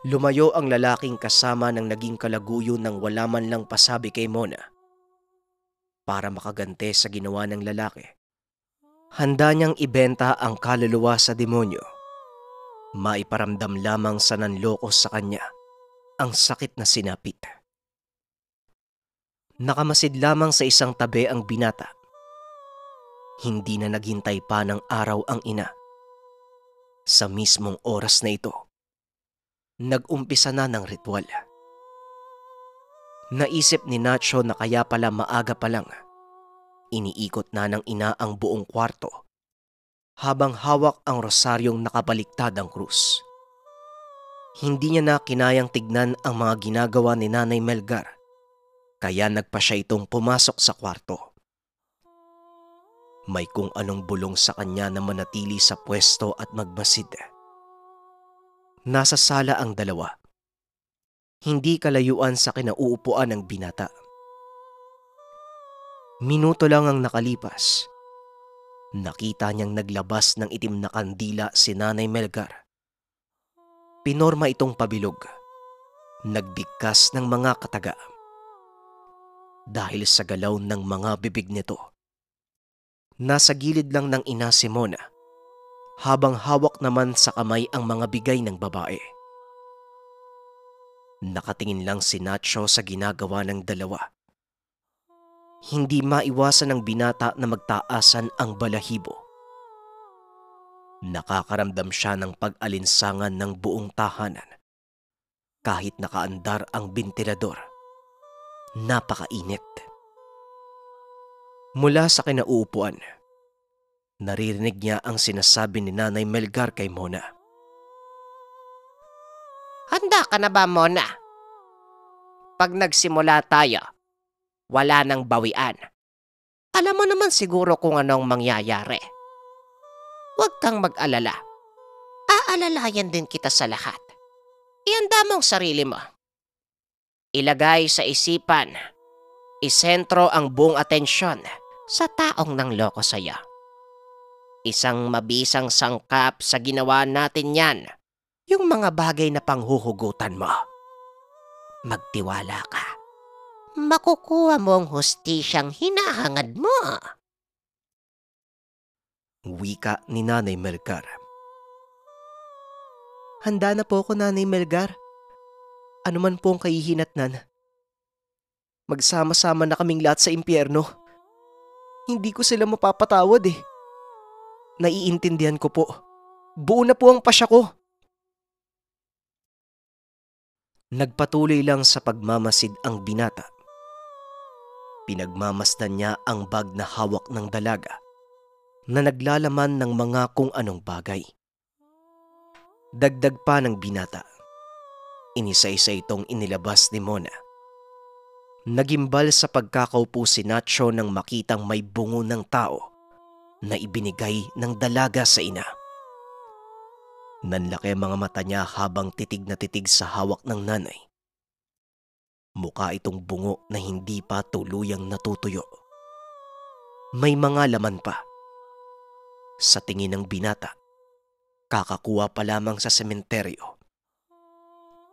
lumayo ang lalaking kasama ng naging kalaguyo ng wala man lang pasabi kay Mona. Para makagante sa ginawa ng lalaki, handa niyang ibenta ang kaluluwa sa demonyo. Maiparamdam lamang sa nanloko sa kanya ang sakit na sinapit. Nakamasid lamang sa isang tabi ang binata hindi na naghintay pa ng araw ang ina. Sa mismong oras na ito, nagumpisa na ng ritual. Naisip ni Nacho na kaya pala maaga pa lang. Iniikot na ng ina ang buong kwarto habang hawak ang rosaryong nakabaliktad ang krus. Hindi niya na kinayang tignan ang mga ginagawa ni Nanay Melgar kaya nagpa siya itong pumasok sa kwarto. May kung anong bulong sa kanya na manatili sa pwesto at magmasid. Nasa sala ang dalawa. Hindi kalayuan sa kinauupuan ng binata. Minuto lang ang nakalipas. Nakita niyang naglabas ng itim na kandila si Nanay Melgar. Pinorma itong pabilog. Nagbigkas ng mga kataga. Dahil sa galaw ng mga bibig nito, Nasa gilid lang ng ina si Mona, habang hawak naman sa kamay ang mga bigay ng babae. Nakatingin lang si Nacho sa ginagawa ng dalawa. Hindi maiwasan ng binata na magtaasan ang balahibo. Nakakaramdam siya ng pag-alinsangan ng buong tahanan. Kahit nakaandar ang bintilador, napakainit mula sa kinauupuan. Naririnig niya ang sinasabi ni Nanay Melgar kay Mona. Handa ka na ba, Mona? Pag nagsimula tayo, wala nang bawian. Alam mo naman siguro kung anong mangyayari. Huwag kang mag-alala. Aalalayan din kita sa lahat. Ianda mo ang sarili mo. Ilagay sa isipan. Isentro ang buong atensyon sa taong nang loko saya. Isang mabisang sangkap sa ginawa natin yan, yung mga bagay na panghuhugutan mo. Magtiwala ka. Makukuha mo ang hustisyang hinahangad mo. Wika ni Nanay Melgar. Handa na po ako, Nanay Melgar. Ano man po ang kahihinatnan. Magsama-sama na kaming lahat sa impyerno. Hindi ko sila mapapatawad eh. Naiintindihan ko po. Buo na po ang pasya ko. Nagpatuloy lang sa pagmamasid ang binata. Pinagmamasdan niya ang bag na hawak ng dalaga na naglalaman ng mga kung anong bagay. Dagdag pa ng binata. Inisa-isa itong inilabas ni Mona Nagimbal sa pagkakaupo si Nacho nang makitang may bungo ng tao na ibinigay ng dalaga sa ina. Nanlaki ang mga mata niya habang titig na titig sa hawak ng nanay. Mukha itong bungo na hindi pa tuluyang natutuyo. May mga laman pa. Sa tingin ng binata, kakakuha pa lamang sa sementeryo.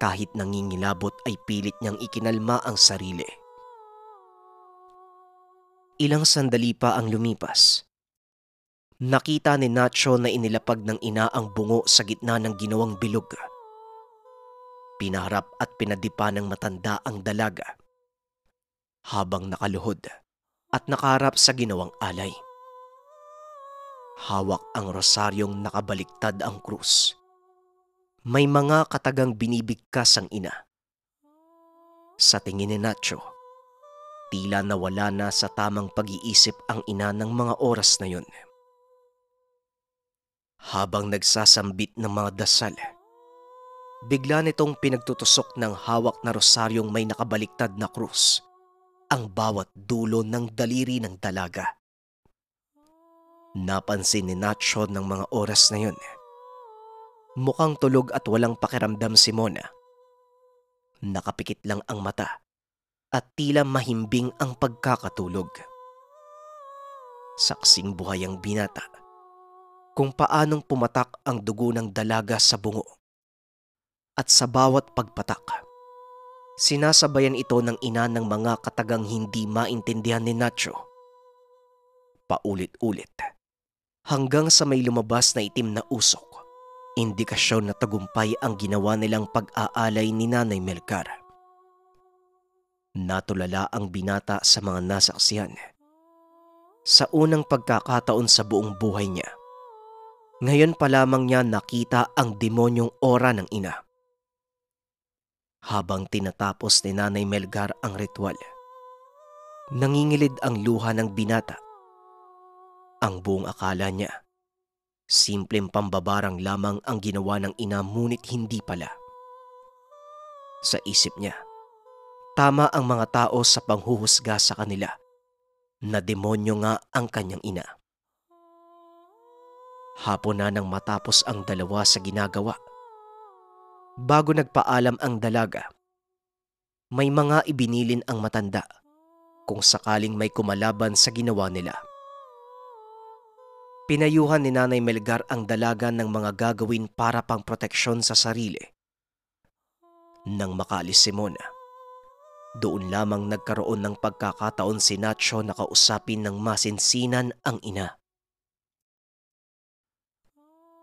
Kahit nangingilabot ay pilit niyang ikinalma ang sarili. Ilang sandali pa ang lumipas. Nakita ni Nacho na inilapag ng ina ang bungo sa gitna ng ginawang bilog. Pinarap at pinadipa ng matanda ang dalaga habang nakaluhod at nakarap sa ginawang alay. Hawak ang rosaryong nakabaliktad ang krus. May mga katagang binibigkas ang ina. Sa tingin ni Nacho, Tila nawala na sa tamang pag-iisip ang ina ng mga oras na yun. Habang nagsasambit ng mga dasal, bigla nitong pinagtutusok ng hawak na rosaryong may nakabaliktad na krus ang bawat dulo ng daliri ng dalaga. Napansin ni Nacho ng mga oras na yun. Mukhang tulog at walang pakiramdam si Mona. Nakapikit lang ang mata at tila mahimbing ang pagkakatulog. Saksing buhay ang binata kung paanong pumatak ang dugo ng dalaga sa bungo. At sa bawat pagpatak, sinasabayan ito ng ina ng mga katagang hindi maintindihan ni Nacho. Paulit-ulit, hanggang sa may lumabas na itim na usok, indikasyon na tagumpay ang ginawa nilang pag-aalay ni Nanay Melcar. Natulala ang binata sa mga nasaksiyan. Sa unang pagkakataon sa buong buhay niya, ngayon pa lamang niya nakita ang demonyong ora ng ina. Habang tinatapos ni Nanay Melgar ang ritual, nangingilid ang luha ng binata. Ang buong akala niya, simpleng pambabarang lamang ang ginawa ng ina ngunit hindi pala. Sa isip niya, tama ang mga tao sa panghuhusga sa kanila na demonyo nga ang kanyang ina. Hapon na nang matapos ang dalawa sa ginagawa. Bago nagpaalam ang dalaga, may mga ibinilin ang matanda kung sakaling may kumalaban sa ginawa nila. Pinayuhan ni Nanay Melgar ang dalaga ng mga gagawin para pang proteksyon sa sarili. Nang makaalis si Mona, doon lamang nagkaroon ng pagkakataon si Nacho na kausapin ng masinsinan ang ina.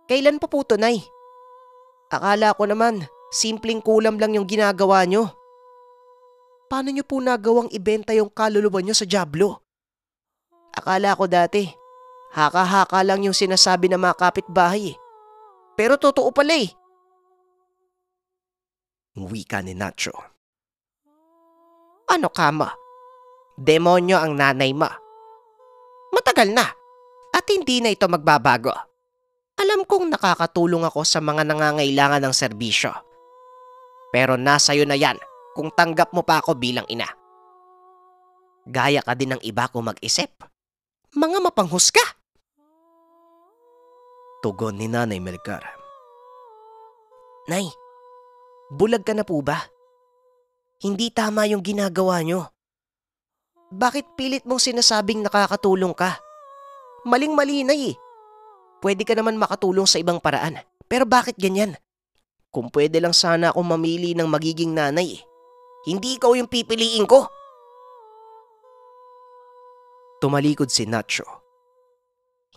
Kailan pa po to, Nay? Akala ko naman, simpleng kulam lang yung ginagawa nyo. Paano nyo po nagawang ibenta yung kaluluwa nyo sa Diablo? Akala ko dati, haka-haka lang yung sinasabi ng mga kapitbahay. Pero totoo pala eh. Wika ni Nacho. Ano ka mo? Demonyo ang nanay mo. Matagal na at hindi na ito magbabago. Alam kong nakakatulong ako sa mga nangangailangan ng serbisyo. Pero nasa iyo na yan kung tanggap mo pa ako bilang ina. Gaya ka din ng iba kung mag-isip. Mga mapanghusga! Tugon ni Nanay Melgar. Nay, bulag ka na po ba? Hindi tama yung ginagawa nyo. Bakit pilit mong sinasabing nakakatulong ka? Maling-mali na eh. Pwede ka naman makatulong sa ibang paraan. Pero bakit ganyan? Kung pwede lang sana akong mamili ng magiging nanay eh. Hindi ikaw yung pipiliin ko. Tumalikod si Nacho.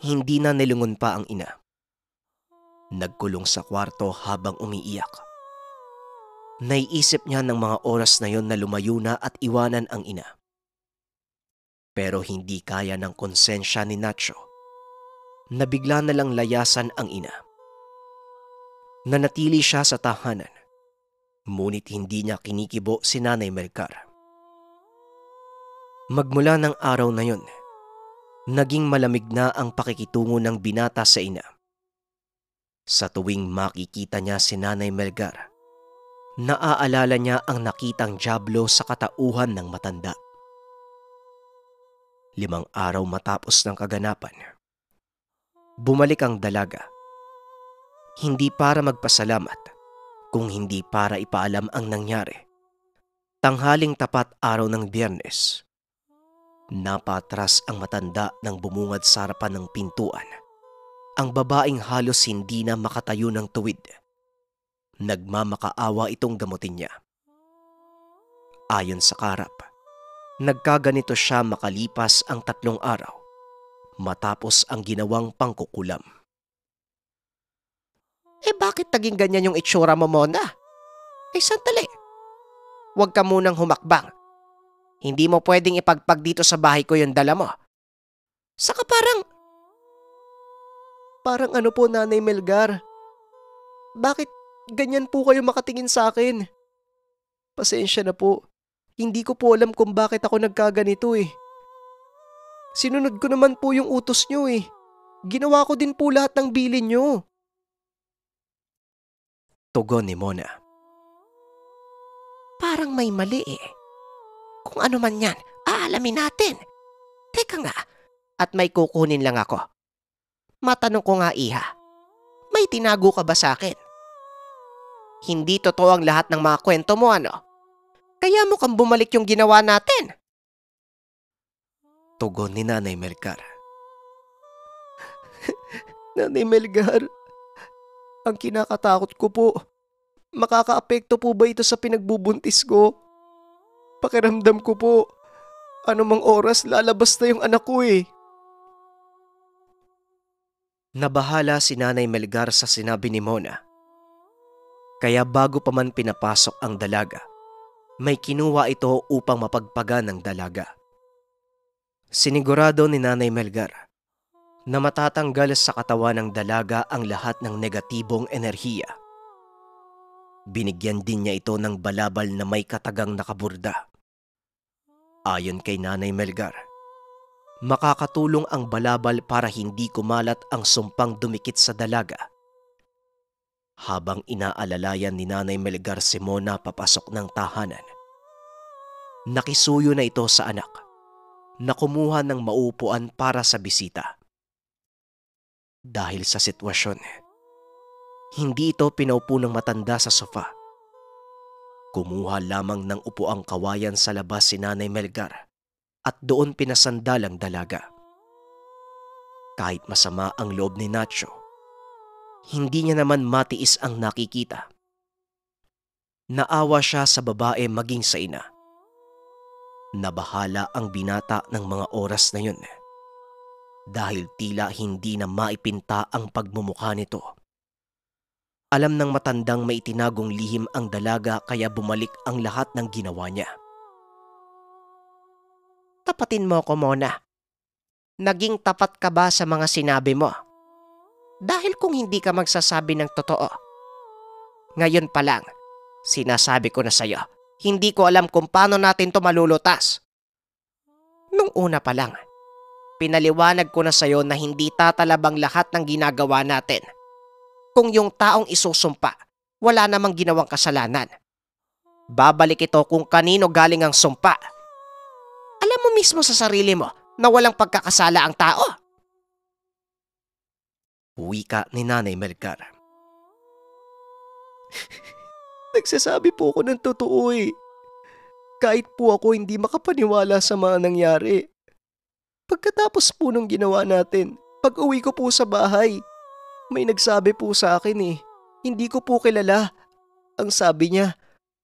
Hindi na nilungon pa ang ina. Nagkulong sa kwarto habang umiiyak. Naiisip niya ng mga oras na yon na lumayo na at iwanan ang ina. Pero hindi kaya ng konsensya ni Nacho. Nabigla na lang layasan ang ina. Nanatili siya sa tahanan. Ngunit hindi niya kinikibo si Nanay Melcar. Magmula ng araw na yon, naging malamig na ang pakikitungo ng binata sa ina. Sa tuwing makikita niya si Nanay Melgar, naaalala niya ang nakitang Diablo sa katauhan ng matanda. Limang araw matapos ng kaganapan, bumalik ang dalaga. Hindi para magpasalamat, kung hindi para ipaalam ang nangyari. Tanghaling tapat araw ng biyernes, napatras ang matanda nang bumungad sa harapan ng pintuan. Ang babaeng halos hindi na makatayo ng tuwid nagmamakaawa itong gamutin niya. Ayon sa karap, nagkaganito siya makalipas ang tatlong araw matapos ang ginawang pangkukulam. Eh bakit naging ganyan yung itsura mo, Mona? Eh santali. huwag ka munang humakbang. Hindi mo pwedeng ipagpag dito sa bahay ko yung dala mo. Saka parang... Parang ano po, Nanay Melgar? Bakit Ganyan po kayo makatingin sa akin. Pasensya na po. Hindi ko po alam kung bakit ako nagkaganito eh. Sinunod ko naman po yung utos nyo eh. Ginawa ko din po lahat ng bilin nyo. Tugon ni Mona. Parang may mali eh. Kung ano man yan, aalamin natin. Teka nga, at may kukunin lang ako. Matanong ko nga iha, may tinago ka ba sa akin? Hindi totoo ang lahat ng mga kwento mo ano. Kaya mukhang bumalik yung ginawa natin. Tugon ni Nanay Melgar. Nanay Melgar, ang kinakatakot ko po, makakaapekto po ba ito sa pinagbubuntis ko? Pakiramdam ko po, anumang oras lalabas na yung anak ko eh. Nabahala si Nanay Melgar sa sinabi ni Mona kaya bago pa man pinapasok ang dalaga, may kinuha ito upang mapagpaga ng dalaga. Sinigurado ni Nanay Melgar na matatanggal sa katawan ng dalaga ang lahat ng negatibong enerhiya. Binigyan din niya ito ng balabal na may katagang nakaburda. Ayon kay Nanay Melgar, makakatulong ang balabal para hindi kumalat ang sumpang dumikit sa dalaga habang inaalalayan ni Nanay Melgar Simona papasok ng tahanan. Nakisuyo na ito sa anak na kumuha ng maupuan para sa bisita. Dahil sa sitwasyon, hindi ito pinaupo ng matanda sa sofa. Kumuha lamang ng upuang kawayan sa labas si Nanay Melgar at doon pinasandal ang dalaga. Kahit masama ang loob ni Nacho, hindi niya naman matiis ang nakikita. Naawa siya sa babae maging sa ina. Nabahala ang binata ng mga oras na yun. Dahil tila hindi na maipinta ang pagmumukha nito. Alam ng matandang may itinagong lihim ang dalaga kaya bumalik ang lahat ng ginawa niya. Tapatin mo ko muna. Naging tapat ka ba sa mga sinabi mo? dahil kung hindi ka magsasabi ng totoo. Ngayon pa lang, sinasabi ko na sa'yo, hindi ko alam kung paano natin to malulutas. Nung una pa lang, pinaliwanag ko na sa'yo na hindi tatalabang lahat ng ginagawa natin. Kung yung taong isusumpa, wala namang ginawang kasalanan. Babalik ito kung kanino galing ang sumpa. Alam mo mismo sa sarili mo na walang pagkakasala ang tao. Wika ni Nanay Melgar. Nagsasabi po ako ng totoo eh. Kahit po ako hindi makapaniwala sa mga nangyari. Pagkatapos po nung ginawa natin, pag uwi ko po sa bahay, may nagsabi po sa akin eh, hindi ko po kilala. Ang sabi niya,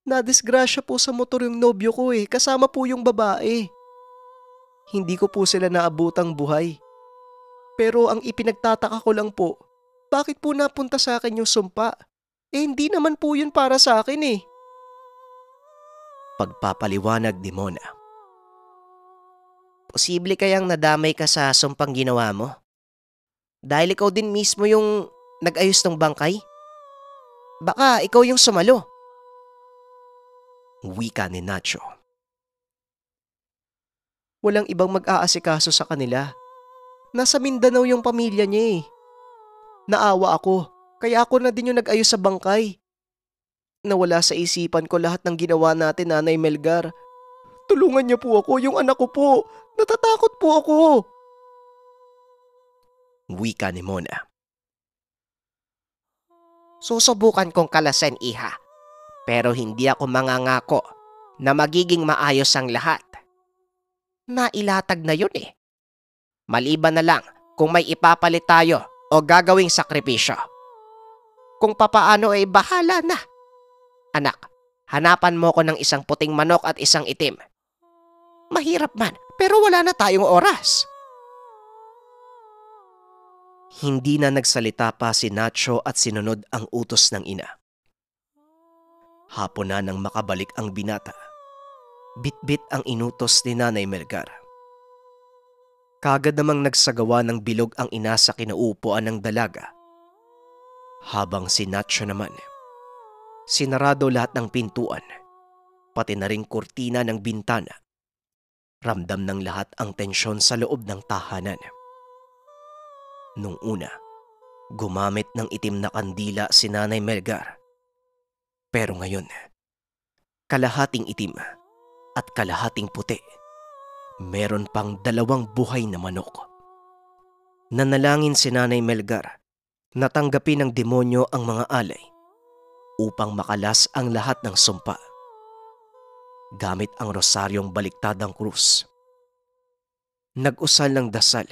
nadisgrasya po sa motor yung nobyo ko eh, kasama po yung babae. Hindi ko po sila naabutang buhay. Pero ang ipinagtataka ko lang po, bakit po napunta sa akin yung sumpa? Eh hindi naman po yun para sa akin eh. Pagpapaliwanag ni Mona. Posible kayang nadamay ka sa sumpang ginawa mo? Dahil ikaw din mismo yung nag-ayos ng bangkay? Baka ikaw yung sumalo. Wika ni Nacho. Walang ibang mag-aasikaso sa kanila Nasa Mindanao yung pamilya niya eh. Naawa ako, kaya ako na din yung nag-ayos sa bangkay. Nawala sa isipan ko lahat ng ginawa natin Nanay Melgar. Tulungan niya po ako, yung anak ko po. Natatakot po ako. Wika ni Mona. Susubukan kong kalasan iha. Pero hindi ako mangangako na magiging maayos ang lahat. Nailatag na yun eh maliban na lang kung may ipapalit tayo o gagawing sakripisyo. Kung papaano ay eh, bahala na. Anak, hanapan mo ko ng isang puting manok at isang itim. Mahirap man, pero wala na tayong oras. Hindi na nagsalita pa si Nacho at sinunod ang utos ng ina. Hapon na nang makabalik ang binata. Bitbit -bit ang inutos ni Nanay Melgar. Kagad namang nagsagawa ng bilog ang ina sa kinaupuan ng dalaga. Habang si Nacho naman, sinarado lahat ng pintuan, pati na rin kurtina ng bintana. Ramdam ng lahat ang tensyon sa loob ng tahanan. Nung una, gumamit ng itim na kandila si Nanay Melgar. Pero ngayon, kalahating itim at kalahating puti meron pang dalawang buhay na manok. Nanalangin si Nanay Melgar na tanggapin ng demonyo ang mga alay upang makalas ang lahat ng sumpa. Gamit ang rosaryong baliktad ang krus. Nag-usal ng dasal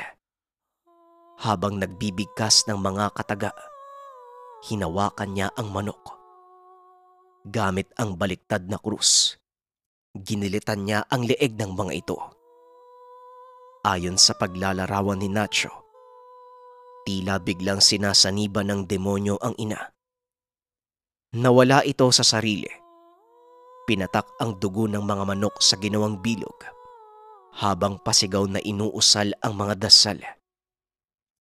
habang nagbibigkas ng mga kataga, hinawakan niya ang manok. Gamit ang baliktad na krus, ginilitan niya ang leeg ng mga ito ayon sa paglalarawan ni Nacho. Tila biglang sinasaniba ng demonyo ang ina. Nawala ito sa sarili. Pinatak ang dugo ng mga manok sa ginawang bilog habang pasigaw na inuusal ang mga dasal.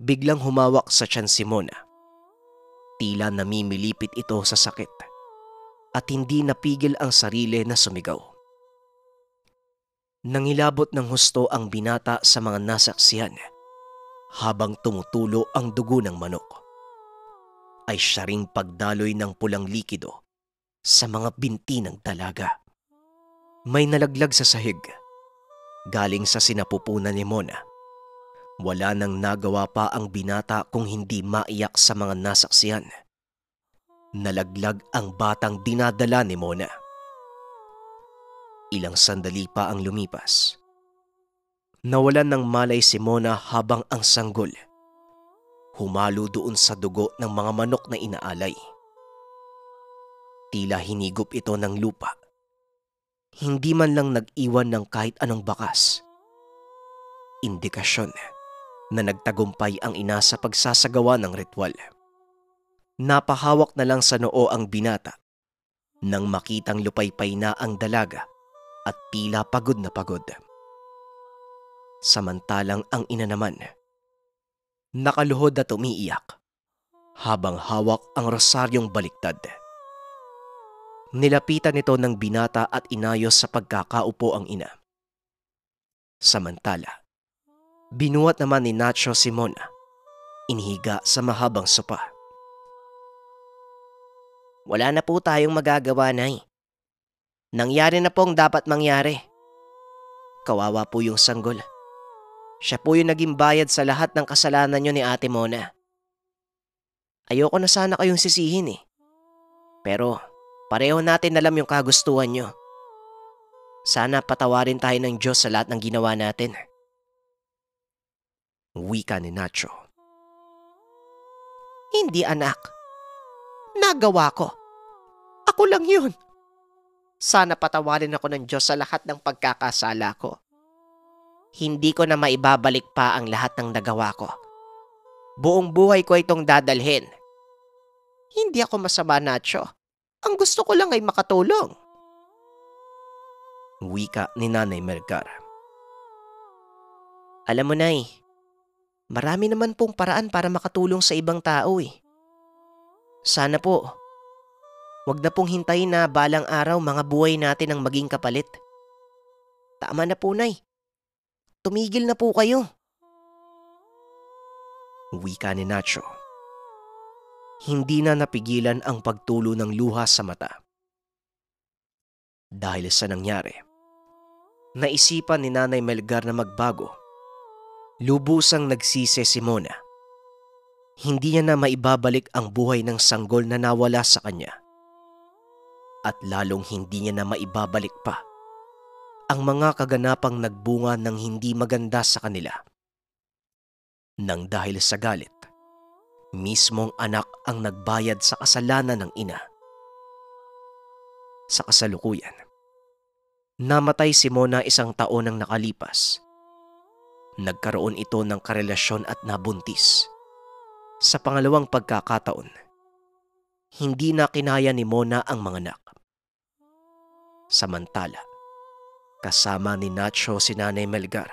Biglang humawak sa tiyan si Mona. Tila namimilipit ito sa sakit at hindi napigil ang sarili na sumigaw. Nangilabot ng husto ang binata sa mga nasaksihan habang tumutulo ang dugo ng manok. Ay siya ring pagdaloy ng pulang likido sa mga binti ng dalaga. May nalaglag sa sahig galing sa sinapupunan ni Mona. Wala nang nagawa pa ang binata kung hindi maiyak sa mga nasaksihan. Nalaglag ang batang dinadala ni Mona. Ilang sandali pa ang lumipas. Nawalan ng malay si Mona habang ang sanggol. Humalo doon sa dugo ng mga manok na inaalay. Tila hinigop ito ng lupa. Hindi man lang nag-iwan ng kahit anong bakas. Indikasyon na nagtagumpay ang ina sa pagsasagawa ng ritual. Napahawak na lang sa noo ang binata nang makitang lupaypay na ang dalaga at tila pagod na pagod. Samantalang ang ina naman, nakaluhod at umiiyak habang hawak ang rosaryong baliktad. Nilapitan ito ng binata at inayos sa pagkakaupo ang ina. Samantala, binuwat naman ni Nacho Simona, inihiga sa mahabang sopa. Wala na po tayong magagawa, Nay. Nangyari na pong dapat mangyari. Kawawa po yung sanggol. Siya po yung naging bayad sa lahat ng kasalanan nyo ni Ate Mona. Ayoko na sana kayong sisihin eh. Pero pareho natin alam yung kagustuhan nyo. Sana patawarin tayo ng Diyos sa lahat ng ginawa natin. Wika ni Nacho. Hindi anak. Nagawa ko. Ako lang yun. Sana patawarin ako ng Diyos sa lahat ng pagkakasala ko. Hindi ko na maibabalik pa ang lahat ng nagawa ko. Buong buhay ko itong dadalhin. Hindi ako masama, Nacho. Ang gusto ko lang ay makatulong. Wika ni Nanay Melgar. Alam mo, Nay, marami naman pong paraan para makatulong sa ibang tao eh. Sana po, Huwag na pong hintayin na balang araw mga buhay natin ang maging kapalit. Tama na po, Nay. Tumigil na po kayo. Uwi ka ni Nacho. Hindi na napigilan ang pagtulo ng luha sa mata. Dahil sa nangyari, naisipan ni Nanay Melgar na magbago. Lubusang nagsisi si Mona. Hindi niya na maibabalik ang buhay ng sanggol na nawala sa kanya at lalong hindi niya na maibabalik pa ang mga kaganapang nagbunga ng hindi maganda sa kanila. Nang dahil sa galit, mismong anak ang nagbayad sa kasalanan ng ina. Sa kasalukuyan, namatay si Mona isang taon ang nakalipas. Nagkaroon ito ng karelasyon at nabuntis. Sa pangalawang pagkakataon, hindi na kinaya ni Mona ang mga anak. Samantala, kasama ni Nacho si Nanay Melgar.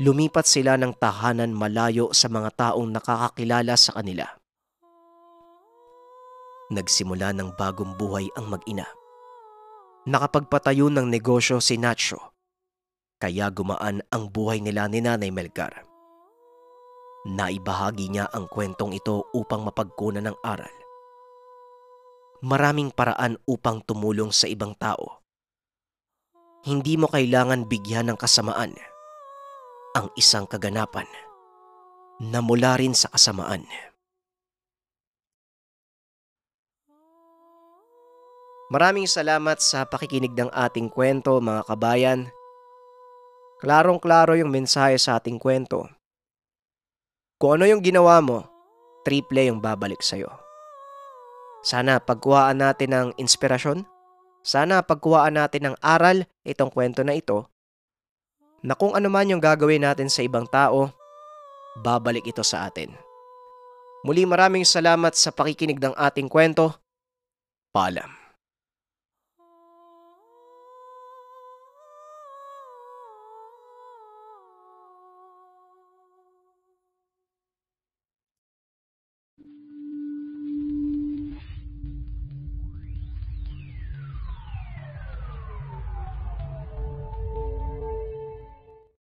Lumipat sila ng tahanan malayo sa mga taong nakakakilala sa kanila. Nagsimula ng bagong buhay ang mag-ina. Nakapagpatayo ng negosyo si Nacho, kaya gumaan ang buhay nila ni Nanay Melgar. Naibahagi niya ang kwentong ito upang mapagkunan ng aral maraming paraan upang tumulong sa ibang tao. Hindi mo kailangan bigyan ng kasamaan ang isang kaganapan na mula rin sa kasamaan. Maraming salamat sa pakikinig ng ating kwento mga kabayan. Klarong-klaro yung mensahe sa ating kwento. Kung ano yung ginawa mo, triple yung babalik sa'yo. Sana pagkuhaan natin ng inspirasyon, sana pagkuhaan natin ng aral itong kwento na ito, na kung ano man yung gagawin natin sa ibang tao, babalik ito sa atin. Muli maraming salamat sa pakikinig ng ating kwento. Paalam.